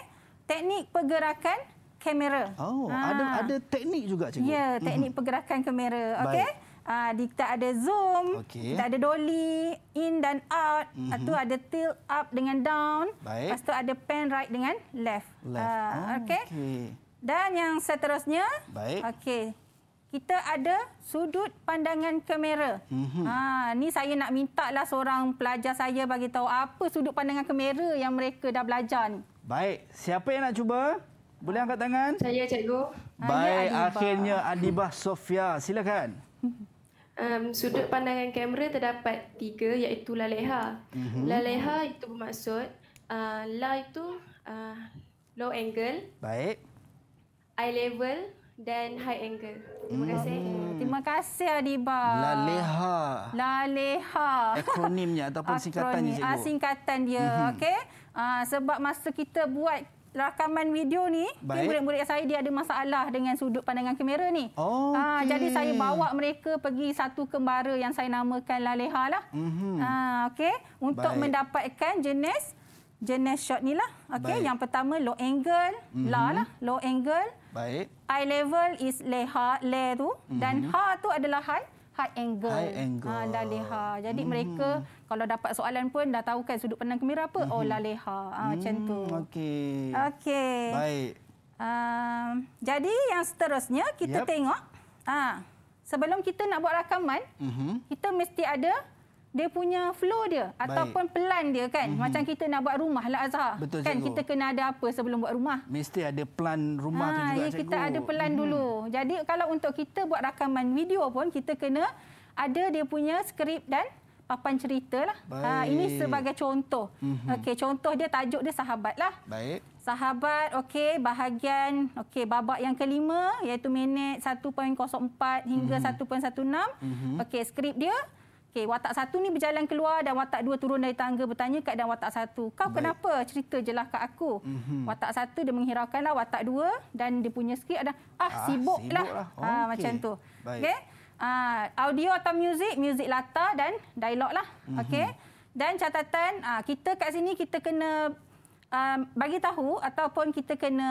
Teknik pergerakan kamera. Oh ha. ada ada teknik juga cikgu. Ya, mhm. teknik mm-hmm. pergerakan kamera. Okey. Ah uh, kita ada zoom, okay. kita ada dolly in dan out. Mm-hmm. Lepas ada tilt up dengan down. Baik. Lepas ada pan right dengan left. left. Uh, oh, okay. okay. Dan yang seterusnya, Baik. okay, kita ada sudut pandangan kamera. Mm-hmm. Ah, ni saya nak minta lah seorang pelajar saya bagi tahu apa sudut pandangan kamera yang mereka dah belajar ni. Baik, siapa yang nak cuba? Boleh angkat tangan? Saya, cikgu. Baik, Adibah. akhirnya Adibah Sofia. Silakan um, sudut pandangan kamera terdapat tiga iaitu laleha. Mm-hmm. Laleha itu bermaksud uh, la itu uh, low angle. Baik. Eye level dan high angle. Terima mm. kasih. Hmm, terima kasih Adiba. Laleha. Laleha. Akronimnya ataupun Akronim. singkatannya. Ah, singkatan dia. Mm-hmm. Okey. Uh, sebab masa kita buat rakaman video ni Baik. murid-murid saya dia ada masalah dengan sudut pandangan kamera ni. Ah, okay. Ha, jadi saya bawa mereka pergi satu kembara yang saya namakan Laleha lah. Mm-hmm. Ha, ah, okay. Untuk Baik. mendapatkan jenis jenis shot ni lah. Okay. Yang pertama low angle, mm-hmm. la lah. Low angle. Baik. Eye level is leha, le tu. Mm-hmm. Dan mhm. ha tu adalah high high angle, high ah, angle. Ha, laleha. Jadi hmm. mereka kalau dapat soalan pun dah tahu kan sudut pandang kamera apa? Oh laleha. Ha, hmm. Ah, macam hmm, tu. Okey. Okey. Baik. Uh, jadi yang seterusnya kita yep. tengok. Ha, sebelum kita nak buat rakaman, uh mhm. -huh. kita mesti ada dia punya flow dia Baik. ataupun pelan dia kan mm-hmm. macam kita nak buat rumah lah Azhar Betul, kan cikgu. kita kena ada apa sebelum buat rumah mesti ada pelan rumah ha, tu ah, juga ya, cikgu kita ada pelan mm-hmm. dulu jadi kalau untuk kita buat rakaman video pun kita kena ada dia punya skrip dan papan cerita lah. Ha, ini sebagai contoh. Mm-hmm. Okey, contoh dia tajuk dia sahabat lah. Baik. Sahabat, okey, bahagian, okey, babak yang kelima iaitu minit 1.04 hingga mm-hmm. 1.16. Mm-hmm. Okey, skrip dia. Okey, watak satu ni berjalan keluar dan watak dua turun dari tangga bertanya kat dan watak satu. Kau Baik. kenapa? Cerita jelah lah kat aku. Mm-hmm. Watak satu dia menghiraukan lah, watak dua dan dia punya skrip ada ah, ah sibuk, sibuk lah. lah. Ah, okay. macam tu. Okey. Ah, audio atau music, music latar dan dialog lah. Mm-hmm. Okey. Dan catatan, ah, kita kat sini kita kena um, bagi tahu ataupun kita kena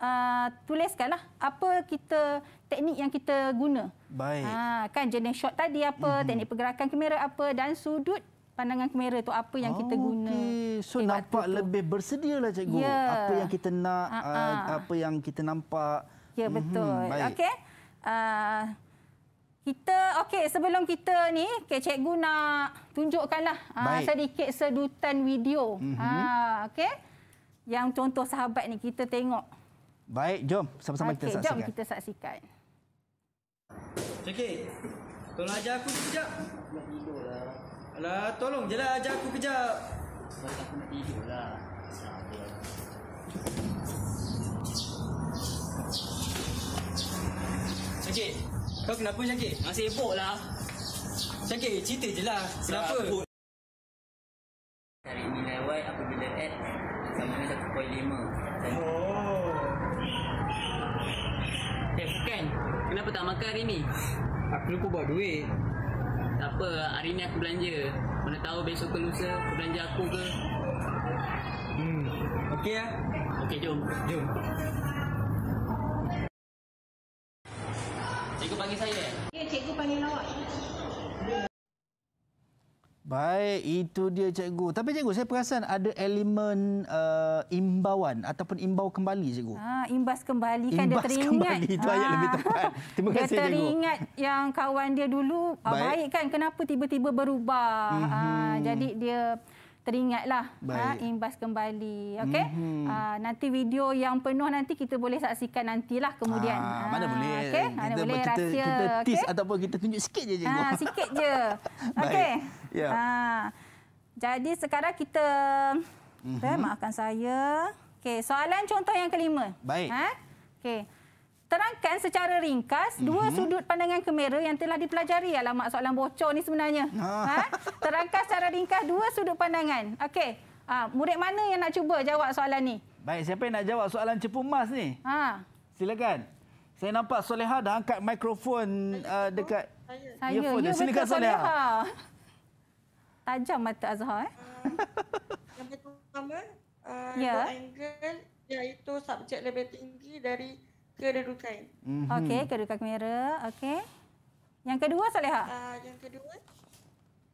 Ah, tuliskanlah apa kita teknik yang kita guna. Baik. Ha, kan jenis shot tadi apa, mm-hmm. teknik pergerakan kamera apa dan sudut pandangan kamera tu apa yang kita guna. Okey. So okay, nampak lebih lah cikgu. Yeah. Apa yang kita nak, uh-huh. uh, apa yang kita nampak. Ya yeah, mhm, betul. Mm-hmm. Okey. Uh, kita okey sebelum kita ni, okay, cikgu nak tunjukkanlah uh, sedikit sedutan video. Ha mm-hmm. uh, okey. Yang contoh sahabat ni kita tengok. Baik, jom sama-sama okay, kita saksikan. Jom kita saksikan. Cekik, tolong ajar aku sekejap. Nak tidur lah. Alah, tolong je lah ajar aku kejap. Sebab aku nak tidur lah. Cekik, kau kenapa Cekik? Masih sibuk lah. Cekik, cerita je lah. Kenapa? Cari nilai Y apabila add sama dengan 1.5. Oh. kenapa tak makan hari ni? Aku lupa buat duit. Tak apa, hari ni aku belanja. Mana tahu besok ke lusa aku belanja aku ke. Hmm, okey lah. Okey, jom. Jom. Baik, itu dia cikgu. Tapi cikgu, saya perasan ada elemen uh, imbauan ataupun imbau kembali cikgu. Ha, imbas kembali kan imbas dia teringat. Imbas kembali, itu ha. ayat lebih tepat. Terima kasih cikgu. Dia teringat cikgu. yang kawan dia dulu, ah, baik, baik kan kenapa tiba-tiba berubah. Mm -hmm. ha, mhm. jadi dia teringatlah ha, imbas kembali okey mm-hmm. uh, nanti video yang penuh nanti kita boleh saksikan nantilah kemudian ha, ha, mana boleh okey mana kita, boleh kita kita tease okay? ataupun kita tunjuk sikit je cikgu ha sikit je okey yeah. ha jadi sekarang kita mm-hmm. okay, eh, maafkan saya okey soalan contoh yang kelima baik ha okey terangkan secara ringkas mm-hmm. dua mhm. sudut pandangan kamera yang telah dipelajari alamak soalan bocor ni sebenarnya ah. ha terangkan secara ringkas dua sudut pandangan okey ha, murid mana yang nak cuba jawab soalan ni baik siapa yang nak jawab soalan cepu emas ni ha silakan saya nampak Soleha dah angkat mikrofon uh, dekat saya earphone. saya silakan Soleha. Soleha tajam mata Azhar eh, eh yang pertama uh, yeah. angle iaitu subjek lebih tinggi dari kedudukan. Mm-hmm. Okey, kedudukan kamera. Okey. Yang kedua, Salihah. Uh, yang kedua,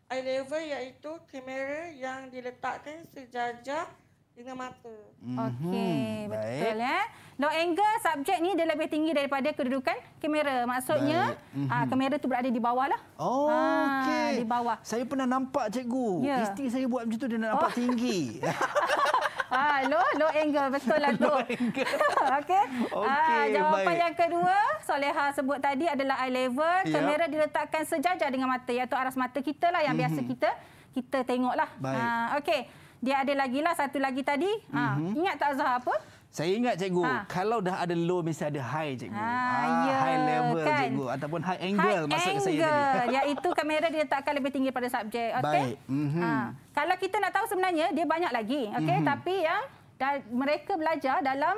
eye level iaitu kamera yang diletakkan sejajar dengan mata. Mm-hmm. Okey, betul. Baik. Ya? Low angle subjek ni dia lebih tinggi daripada kedudukan kamera. Maksudnya, mm-hmm. uh, kamera tu berada di bawah lah. Oh, ha, okey. Di bawah. Saya pernah nampak cikgu. Yeah. Isteri saya buat macam tu, dia nak nampak oh. tinggi. ah, lo, lo angle. Betul lah tu. Okey. Okay, ah, jawapan baik. yang kedua, Soleha sebut tadi adalah eye level. Yeah. Kamera diletakkan sejajar dengan mata, iaitu aras mata kita lah yang mm-hmm. biasa kita kita tengok lah. Ah, Okey. Dia ada lagi lah, satu lagi tadi. Ah, mm-hmm. Ingat tak Zahar apa? Saya ingat cikgu, ha. kalau dah ada low mesti ada high cikgu. Ha, ha, ya, high level kan? cikgu ataupun high angle high maksud angle. saya tadi. Iaitu ya, kamera dia diletakkan lebih tinggi pada subjek. Okay? Baik. Mm -hmm. ha. Kalau kita nak tahu sebenarnya, dia banyak lagi. Okay? Mm -hmm. Tapi yang mereka belajar dalam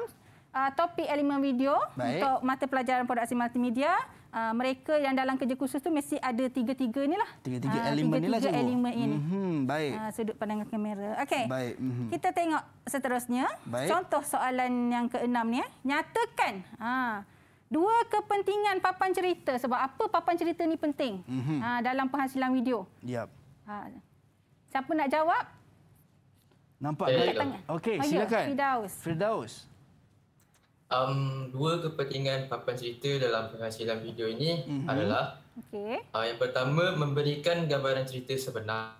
uh, topik elemen video Baik. untuk mata pelajaran produksi multimedia. Baik uh, mereka yang dalam kerja khusus tu mesti ada tiga-tiga inilah. Tiga-tiga uh, ah, elemen inilah. Tiga-tiga elemen ini. Mm-hmm. Baik. Uh, sudut pandang kamera. Okey. Baik. Mm-hmm. Kita tengok seterusnya. Baik. Contoh soalan yang keenam ni eh. Nyatakan uh, dua kepentingan papan cerita sebab apa papan cerita ni penting? Mm-hmm. Uh, dalam penghasilan video. Yap. Uh, siapa nak jawab? Nampak baik. Okey, silakan. Firdaus. Firdaus um, dua kepentingan papan cerita dalam penghasilan video ini mm-hmm. adalah okay. uh, ah, yang pertama memberikan gambaran cerita sebenar.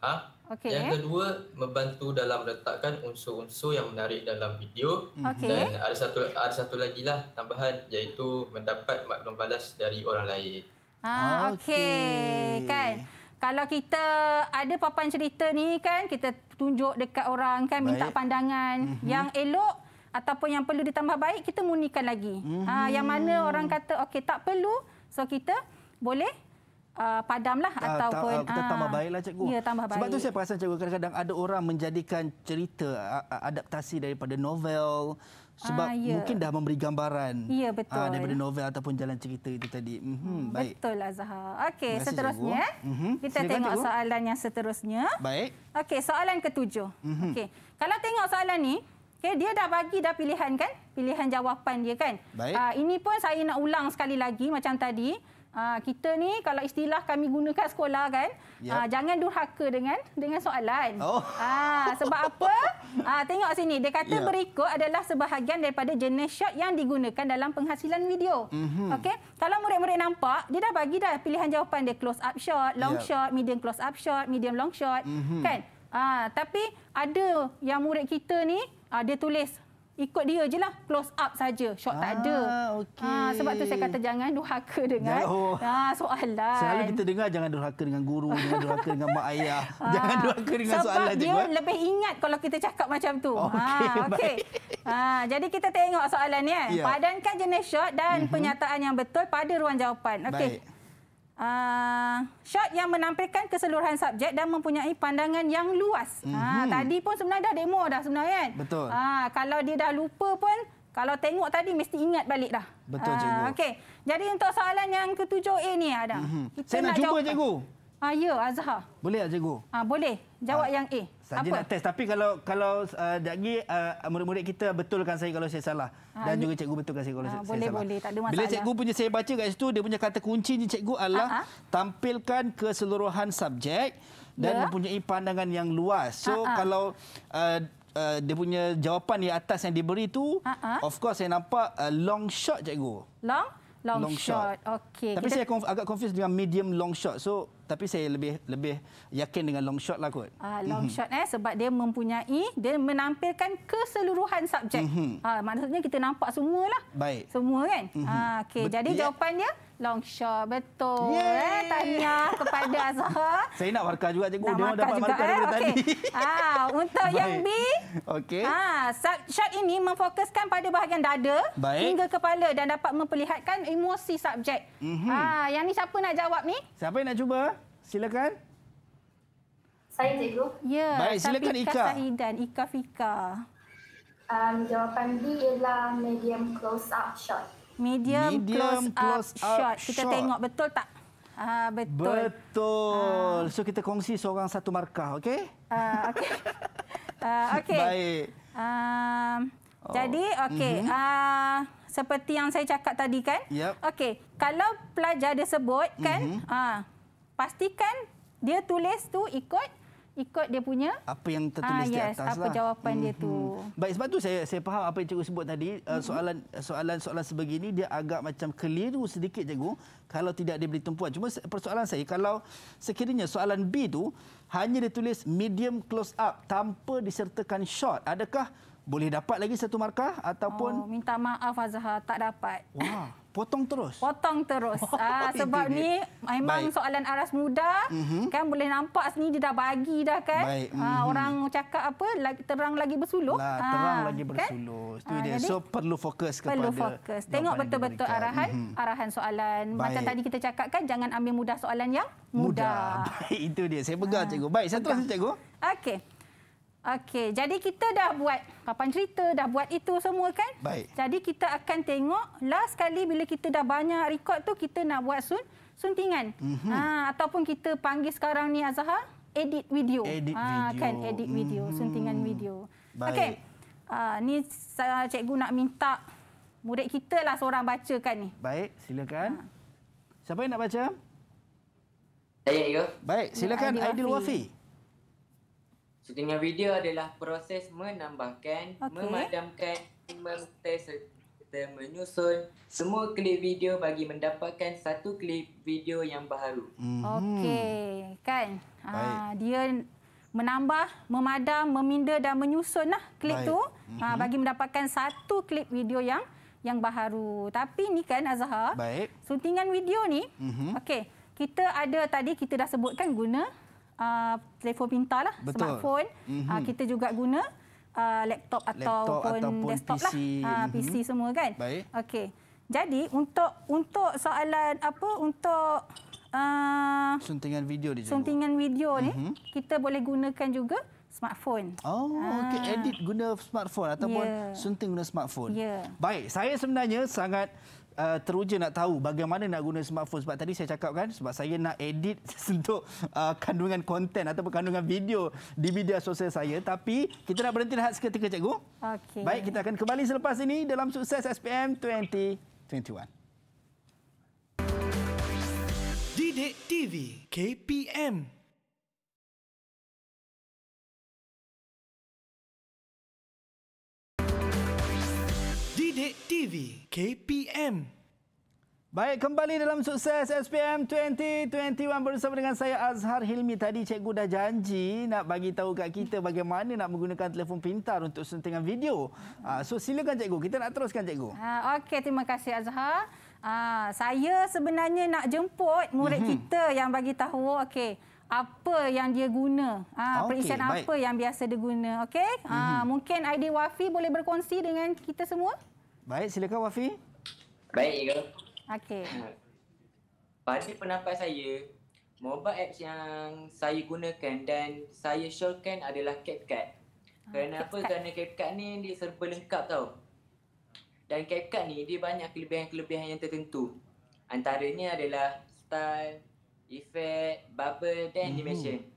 Okay. Yang kedua membantu dalam letakkan unsur-unsur yang menarik dalam video mhm. okay. dan ada satu ada satu lagi lah tambahan iaitu mendapat maklum balas dari orang lain. Ah, okey, okay. kan. Kalau kita ada papan cerita ni kan kita tunjuk dekat orang kan Baik. minta pandangan mm-hmm. yang elok ataupun yang perlu ditambah baik kita munikan lagi. Mm-hmm. Ha mhm. yang mana orang kata okey tak perlu so kita boleh uh, padamlah ah, ta, ataupun ta, ah, kita ah, tambah baiklah cikgu. Ya tambah baik. Sebab tu saya perasan cikgu kadang-kadang ada orang menjadikan cerita adaptasi daripada novel sebab ha, mungkin dah memberi gambaran ya, betul. Uh, daripada novel ataupun jalan cerita itu tadi. Mm-hmm, baik. Betul Azhar. Okey seterusnya mm-hmm. kita Silakan, tengok soalan yang seterusnya. Baik. Okey soalan ketujuh. Mm-hmm. Okey. Kalau tengok soalan ni Okay, dia dah bagi dah pilihan kan? Pilihan jawapan dia kan? Uh, ini pun saya nak ulang sekali lagi macam tadi. Uh, kita ni kalau istilah kami gunakan sekolah kan, yep. Ya. uh, ah, jangan durhaka dengan dengan soalan. Oh. Uh, sebab apa? Uh, tengok sini, dia kata yep. Ya. berikut adalah sebahagian daripada jenis shot yang digunakan dalam penghasilan video. Mm-hmm. Okay? Kalau murid-murid nampak, dia dah bagi dah pilihan jawapan dia close up shot, long yep. Ya. shot, medium close up shot, medium long shot. Mm-hmm. Kan? Ah, tapi ada yang murid kita ni uh, dia tulis ikut dia je lah close up saja shot ah, tak ada ah, okay. ha, ah, sebab tu saya kata jangan durhaka dengan ya, oh. ha, soalan selalu kita dengar jangan durhaka dengan guru jangan durhaka dengan mak ayah ha, jangan durhaka dengan sebab soalan dia juga. Eh. lebih ingat kalau kita cakap macam tu okay, ha, okay. Ha, jadi kita tengok soalan ni kan? ya. padankan jenis shot dan uh-huh. Mhm. penyataan yang betul pada ruang jawapan okay uh, shot yang menampilkan keseluruhan subjek dan mempunyai pandangan yang luas. Mm-hmm. Ha, tadi pun sebenarnya dah demo dah sebenarnya kan. Betul. Ha, kalau dia dah lupa pun, kalau tengok tadi mesti ingat balik dah. Betul cikgu. Okay, Jadi untuk soalan yang ketujuh A ni ada. Mm-hmm. Kita Saya nak, nak jumpa jawab. cikgu. Ah, ya, Azhar. Boleh tak cikgu? Ah, boleh. Jawab ah. yang A saja nak test tapi kalau kalau lagi uh, uh, murid-murid kita betulkan saya kalau saya salah ha, dan ini, juga cikgu betulkan saya kalau uh, saya, boleh, salah. Boleh boleh tak ada masalah. Bila cikgu punya saya baca kat situ dia punya kata kunci ni cikgu adalah Ha-ha. Ah. tampilkan keseluruhan subjek dan ya. mempunyai pandangan yang luas. So Ha-ha. kalau uh, Uh, dia punya jawapan di atas yang diberi tu uh-huh. of course saya nampak uh, long shot cikgu long long, long shot, shot. okey tapi kita... saya agak confused dengan medium long shot so tapi saya lebih lebih yakin dengan long shot lah kot. Ah long mm-hmm. shot eh sebab dia mempunyai dia menampilkan keseluruhan subjek. Mm-hmm. Ah maksudnya kita nampak semualah. Baik. Semua kan? Mm-hmm. Ah okey jadi ya. jawapan dia long shot betul Yeay. eh tahniah kepada Azhar saya nak markah juga cikgu dia dapat juga, markah dari eh? okay. tadi ha untuk Baik. yang B okey Ah shot ini memfokuskan pada bahagian dada Baik. hingga kepala dan dapat memperlihatkan emosi subjek mm -hmm. ha yang ni siapa nak jawab ni siapa yang nak cuba silakan saya cikgu ya Baik, silakan tapi Ika Sahidan Ika Fika um, jawapan B ialah medium close up shot Medium, medium close, close up, up short. short. Kita tengok betul tak? Ah betul. Betul. Uh. So kita kongsi seorang satu markah, okey? Ah uh, okey. Ah okey. Baik. Um, oh. jadi okey, mm -hmm. uh, seperti yang saya cakap tadi kan? Yep. Okey, kalau pelajar dia sebut kan, mm -hmm. uh, pastikan dia tulis tu ikut ikut dia punya apa yang tertulis ah, yes, di atas apa lah. jawapan hmm dia tu mhm. baik sebab tu saya saya faham apa yang cikgu sebut tadi hmm soalan soalan soalan sebegini dia agak macam keliru sedikit cikgu kalau tidak dia beri tumpuan cuma persoalan saya kalau sekiranya soalan B tu hanya ditulis medium close up tanpa disertakan shot, adakah boleh dapat lagi satu markah ataupun oh, minta maaf Azhar tak dapat wah potong terus. Potong terus. Oh, ah, sebab ni memang Baik. soalan aras muda. Uh mhm. -huh. Kan boleh nampak sini dia dah bagi dah kan. Uh -huh. ah, mhm. orang cakap apa, terang lagi bersuluh. Lah, terang ah, lagi bersuluh. Kan? Itu ah, dia. Jadi, so perlu fokus kepada. Perlu fokus. Tengok betul-betul arahan uh mhm. -huh. arahan soalan. Baik. Macam tadi kita cakap kan, jangan ambil mudah soalan yang mudah. mudah. Baik, itu dia. Saya pegang ah. cikgu. Baik, satu lagi cikgu. Okey. Okey, jadi kita dah buat papan cerita, dah buat itu semua kan? Baik. Jadi kita akan tengok last kali bila kita dah banyak rekod tu kita nak buat sun suntingan. Mm -hmm. ha, ataupun kita panggil sekarang ni Azhar edit video. Edit ha, video. kan edit video, mm -hmm. suntingan video. Okey. Ah ni saya cikgu nak minta murid kita lah seorang bacakan ni. Baik, silakan. Ha. Siapa yang nak baca? Saya, cikgu. Ya? Baik, silakan Aidil Wafi. Wafi. Settingan video adalah proses menambahkan, okay. memadamkan, serta menyusun semua klip video bagi mendapatkan satu klip video yang baru. Mhm. Okey, kan? Ha, dia menambah, memadam, meminda dan menyusun lah klip tu ha, bagi mendapatkan satu klip video yang yang baru. Tapi ni kan Azhar, Baik. suntingan video ni, mm -hmm. okey, kita ada tadi kita dah sebutkan guna uh, telefon pintar lah, Betul. smartphone. Mm-hmm. Uh, kita juga guna uh, laptop, ataupun laptop ataupun desktop PC. lah, uh, PC mm-hmm. semua kan. Baik. Okey. Jadi untuk untuk soalan apa untuk uh, suntingan video di suntingan video ni mm-hmm. kita boleh gunakan juga smartphone. Oh, ah. okey edit guna smartphone ataupun yeah. sunting guna smartphone. Yeah. Baik, saya sebenarnya sangat uh, teruja nak tahu bagaimana nak guna smartphone sebab tadi saya cakap kan sebab saya nak edit untuk uh, kandungan konten ataupun kandungan video di media sosial saya tapi kita nak berhenti rehat seketika cikgu. Okey. Baik kita akan kembali selepas ini dalam sukses SPM 2021. Dide TV KPM TV KPM. Baik, kembali dalam sukses SPM 2021 bersama dengan saya Azhar Hilmi. Tadi cikgu dah janji nak bagi tahu kat kita bagaimana nak menggunakan telefon pintar untuk sentingan video. Ah, so silakan cikgu, kita nak teruskan cikgu. Ah, okey, terima kasih Azhar. Ah, saya sebenarnya nak jemput murid mhm. kita yang bagi tahu okay, apa yang dia guna, perisian baik. apa yang biasa dia guna. Okay? Mhm. Mungkin ID Wafi boleh berkongsi dengan kita semua? Baik, silakan Wafi. Baik, ya. Okey. Pada pendapat saya, mobile apps yang saya gunakan dan saya showkan adalah CapCut. Ah, Kenapa? CapCut. Kerana CapCut ni dia serba lengkap tau. Dan CapCut ni dia banyak kelebihan-kelebihan yang tertentu. Antaranya adalah style, effect, bubble dan hmm. animation. Mm.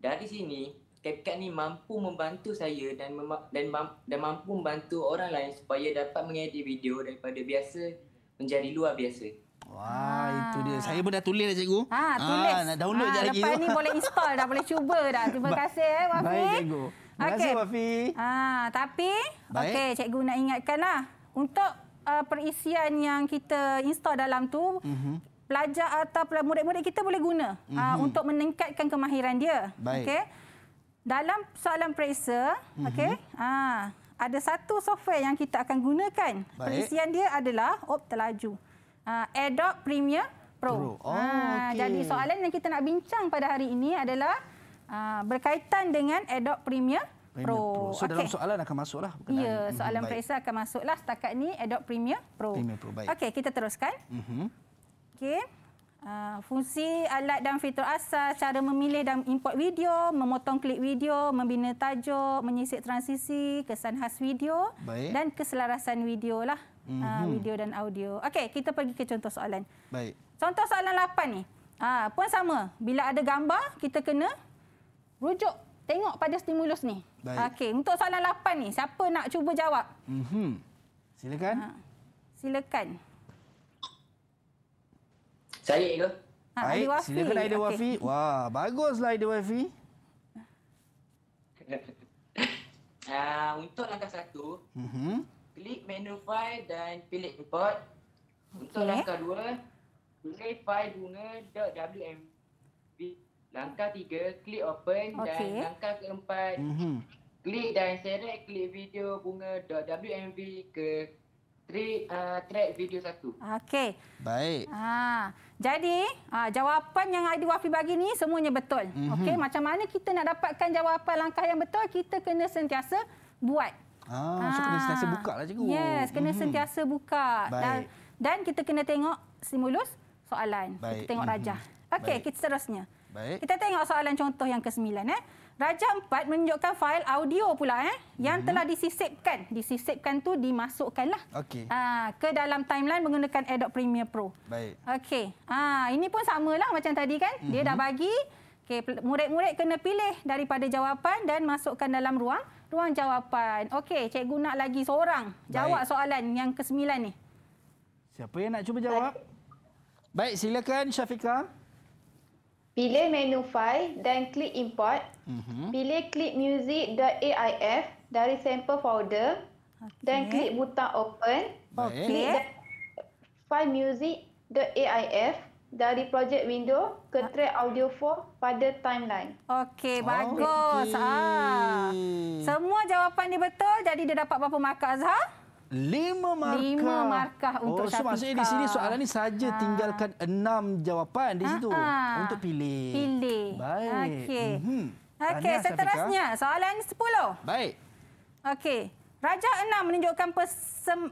Dari sini, CapCut ni mampu membantu saya dan mem- dan, mam- dan mampu membantu orang lain supaya dapat mengedit video daripada biasa menjadi luar biasa. Wah, ha. itu dia. Saya pun dah tulis dah cikgu. Ha, tulis. Ha, nak download ha, je lagi. Lepas ni boleh install dah, boleh cuba dah. Terima ba- kasih eh, Wafi. Baik, cikgu. Terima okay. kasih, Wafi. Ha, tapi, okay cikgu nak ingatkan lah. Untuk uh, perisian yang kita install dalam tu, uh-huh. pelajar atau murid-murid kita boleh guna uh-huh. untuk meningkatkan kemahiran dia. Okay? dalam soalan periksa, mm-hmm. okey. Ha, ada satu software yang kita akan gunakan. Baik. Perisian dia adalah op terlaju. Ha, Adobe Premiere Pro. Ha, oh, ha, okay. jadi soalan yang kita nak bincang pada hari ini adalah ha, berkaitan dengan Adobe Premiere Pro. Pro. So okay. dalam soalan akan masuklah berkenaan. Ya, mhm, soalan baik. periksa akan masuklah setakat ni Adobe Premiere Pro. Premiere Pro Okey, kita teruskan. Mhm. Okey. Ah, fungsi alat dan fitur asas, cara memilih dan import video, memotong klip video, membina tajuk, menyisik transisi, kesan khas video Baik. dan keselarasan video lah. Mm-hmm. video dan audio. Okey, kita pergi ke contoh soalan. Baik. Contoh soalan 8 ni. Ha, pun sama. Bila ada gambar, kita kena rujuk tengok pada stimulus ni. Okey, untuk soalan 8 ni, siapa nak cuba jawab? Mhm. Silakan. Ha. Silakan. Silakan. Saya ke? Ha, Aik, wafi. silakan Aida okay. Wah, baguslah Aida Wafi. uh, untuk langkah satu, mm-hmm. klik menu file dan pilih import. Untuk langkah dua, pilih file guna .wmv. Langkah tiga, klik open okay. dan langkah keempat, mm-hmm. klik dan select klik video bunga .wmv ke Tri, uh, track video satu. Okey. Baik. Ha, jadi, ha, jawapan yang Aidi Wafi bagi ni semuanya betul. Mm -hmm. Okey, macam mana kita nak dapatkan jawapan langkah yang betul, kita kena sentiasa buat. Ah, ha. so kena sentiasa buka lah cikgu. Yes, kena mm -hmm. sentiasa buka. Baik. Dan, dan kita kena tengok simulus soalan. Baik. Kita tengok mm rajah. Okey, kita seterusnya. Baik. Kita tengok soalan contoh yang ke-9. Eh. Raja 4 menunjukkan fail audio pula eh yang hmm. telah disisipkan. Disisipkan tu dimasukkanlah. Okey. Ah ke dalam timeline menggunakan Adobe Premiere Pro. Baik. Okey. Ah ini pun samalah macam tadi kan. Hmm. Dia dah mhm. bagi okey murid-murid kena pilih daripada jawapan dan masukkan dalam ruang ruang jawapan. Okey, cikgu nak lagi seorang jawab soalan yang kesembilan ni. Siapa yang nak cuba jawab? Baik, Baik silakan Syafiqah. Pilih menu file dan klik import. Mm-hmm. Pilih klik Aif dari sample folder okay. dan klik butang open. Baik. Klik file Music Aif dari project window ke ah. track audio 4 pada timeline. Okey, oh, bagus. Okay. Ah. Semua jawapan ni betul. Jadi dia dapat berapa markah Azhar? Lima markah. Lima markah untuk Oh, so maksudnya di sini soalan ini saja ha. tinggalkan enam jawapan di situ. Ha, Untuk pilih. Pilih. Baik. Okey. Mm-hmm. Okey, seterusnya. Soalan sepuluh. Baik. Okey. Raja enam menunjukkan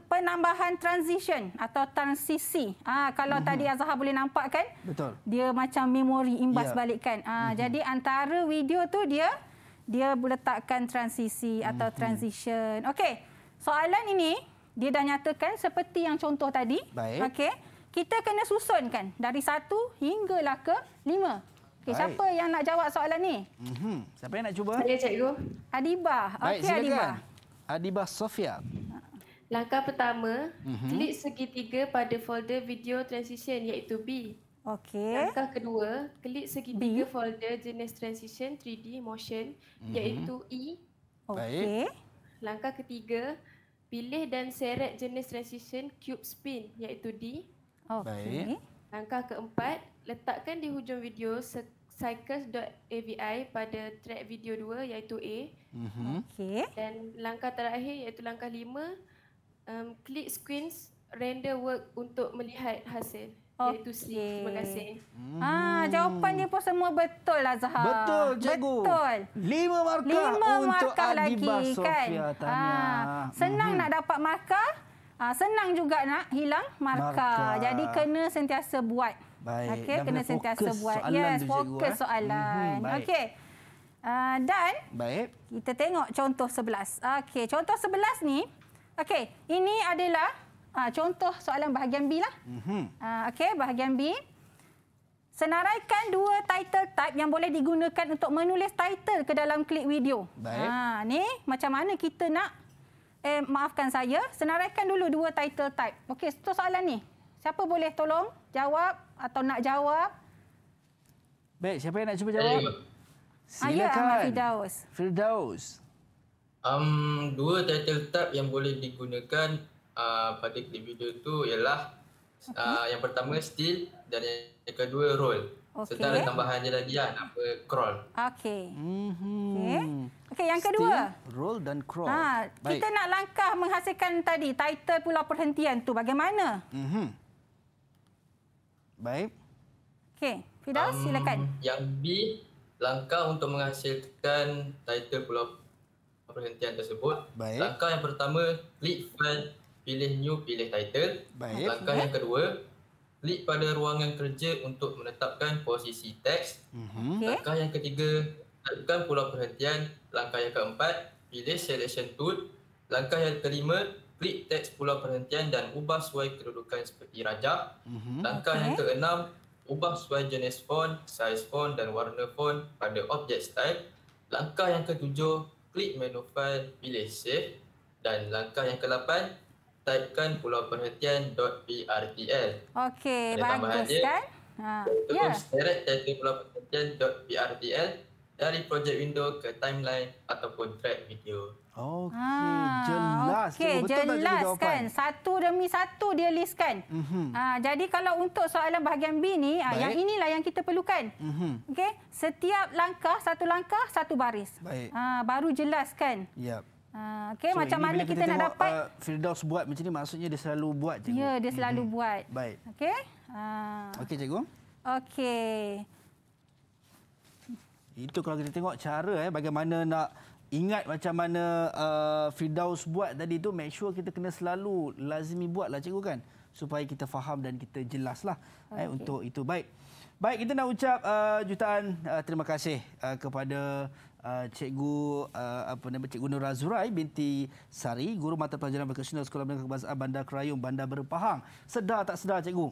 penambahan transition atau transisi. Ha, kalau mm-hmm. tadi Azhar boleh nampak kan. Betul. Dia macam memori imbas yeah. balikkan. Ha, mm-hmm. Jadi antara video tu dia, dia letakkan transisi atau mm-hmm. transition. Okey soalan ini dia dah nyatakan seperti yang contoh tadi. Baik. Okey. Kita kena susunkan dari satu hinggalah ke lima. Okey, siapa yang nak jawab soalan ni? mm Siapa yang nak cuba? Saya, cikgu. Adiba Okey, Adibah. Adibah Sofia. Langkah pertama, mm-hmm. klik segitiga pada folder video transition iaitu B. Okey. Langkah kedua, klik segitiga B. folder jenis transition 3D motion mhm. iaitu mm-hmm. E. Okey. Langkah ketiga, Pilih dan seret jenis transition cube spin iaitu D. Baik. Langkah keempat, letakkan di hujung video cycles.avi pada track video 2 iaitu A. Mm-hmm. Okey. Dan langkah terakhir iaitu langkah 5, um, klik screens render work untuk melihat hasil. Oh, Iaitu okay. sleep. Terima kasih. Ah, hmm. Ah, jawapan pun semua betul lah Zahar. Betul, cikgu. Betul. Lima markah Lima untuk markah Adibah Sofia. Kan? Ah, hmm. senang hmm. nak dapat markah. Ah, senang juga nak hilang markah. markah. Jadi kena sentiasa buat. Baik. Okay, kena, sentiasa buat. soalan yes, tu, eh. fokus cikgu. soalan. Eh. Okey. Uh, dan Baik. kita tengok contoh sebelas. Okey, contoh sebelas ni. Okey, ini adalah Ha, contoh soalan bahagian B lah. Mhm. Ha, Okey, bahagian B. Senaraikan dua title type yang boleh digunakan untuk menulis title ke dalam klip video. Baik. Ha, ni macam mana kita nak, eh, maafkan saya, senaraikan dulu dua title type. Okey, satu soalan ni. Siapa boleh tolong jawab atau nak jawab? Baik, siapa yang nak cuba jawab? Silakan. Ah, ya, Silakan. Firdaus. Firdaus. Um, dua title type yang boleh digunakan uh, pada klip video tu ialah uh, okay. uh, yang pertama still dan yang kedua roll. Okay. Serta ada tambahannya lagi lah, nama crawl. Okey. Mm -hmm. Okey, yang kedua. Still, roll dan crawl. Ha, kita nak langkah menghasilkan tadi title Pulau Perhentian tu bagaimana? Mm Baik. Okey, Fidal um, silakan. Yang B, langkah untuk menghasilkan title Pulau Perhentian tersebut. Baik. Langkah yang pertama, klik file pilih new pilih title Baik. langkah yang kedua klik pada ruangan kerja untuk menetapkan posisi teks uh-huh. langkah yang ketiga tekan pulau perhentian langkah yang keempat pilih selection tool langkah yang kelima klik teks pulau perhentian dan ubah sesuai kedudukan seperti rajah uh-huh. langkah okay. yang keenam ubah sesuai jenis font size font dan warna font pada objek style langkah yang ketujuh klik menu file pilih save dan langkah yang ke-8, typekan pulau perhentian .prtl. Okey, bagus dia, kan? Ha, ya. Yeah. Terus pulau perhentian .prtl dari project window ke timeline ataupun track video. Okey, ha, jelas. Okey, jelas kan? Satu demi satu dia listkan. Mm -hmm. Ah, ha, jadi kalau untuk soalan bahagian B ni, ah, Baik. yang inilah yang kita perlukan. Mm -hmm. Okey, setiap langkah, satu langkah, satu baris. Baik. Ha, baru jelas kan? Yep. Ah, okay, so macam mana kita, kita tengok, nak dapat. Uh, Firdaus buat macam ni maksudnya dia selalu buat cikgu. Ya, dia selalu mm -hmm. buat. Baik. Okay. Uh. Ah. Okay cikgu. Okay. Itu kalau kita tengok cara eh, bagaimana nak ingat macam mana uh, Firdaus buat tadi tu. Make sure kita kena selalu lazimi lah, cikgu kan. Supaya kita faham dan kita jelaslah okay. eh, untuk itu. Baik. Baik, kita nak ucap uh, jutaan uh, terima kasih uh, kepada... Ah, cikgu uh, apa nama cikgu Nur Azurai binti Sari guru mata pelajaran vocational sekolah menengah kebangsaan ah, Bandar Kerayong Bandar Berpahang sedar tak sedar cikgu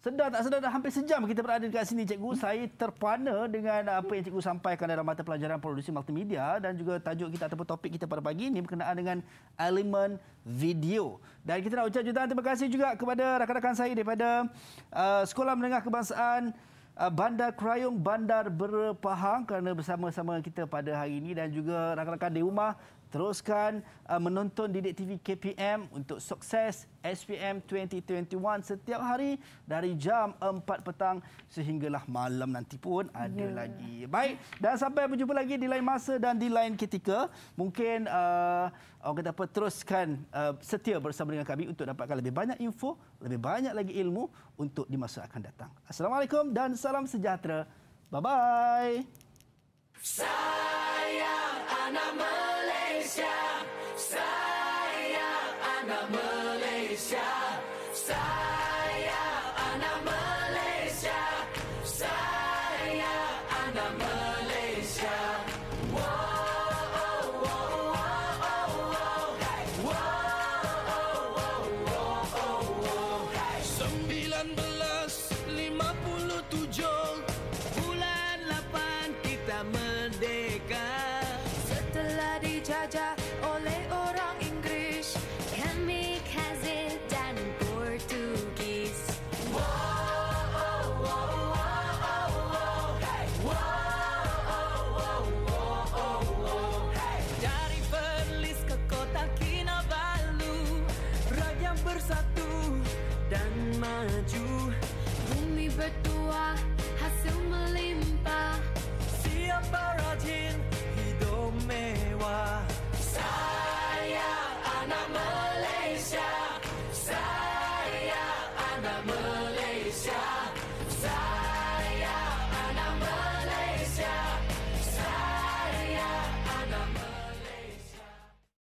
Sedar tak sedar dah hampir sejam kita berada dekat sini cikgu. Saya terpana dengan apa yang cikgu sampaikan dalam mata pelajaran produksi multimedia dan juga tajuk kita ataupun topik kita pada pagi ini berkenaan dengan elemen video. Dan kita nak ucap jutaan terima kasih juga kepada rakan-rakan saya daripada uh, Sekolah Menengah Kebangsaan Ah, bandar Krayong, Bandar Berpahang kerana bersama-sama kita pada hari ini dan juga rakan-rakan di rumah Teruskan uh, menonton Didik TV KPM untuk sukses SPM 2021 setiap hari dari jam 4 petang sehinggalah malam nanti pun ada yeah. lagi. Baik, dan sampai berjumpa lagi di lain masa dan di lain ketika. Mungkin uh, orang kata teruskan uh, setia bersama dengan kami untuk dapatkan lebih banyak info, lebih banyak lagi ilmu untuk di masa akan datang. Assalamualaikum dan salam sejahtera. Bye-bye. Sayang anak Malaysia, saya anak Malaysia.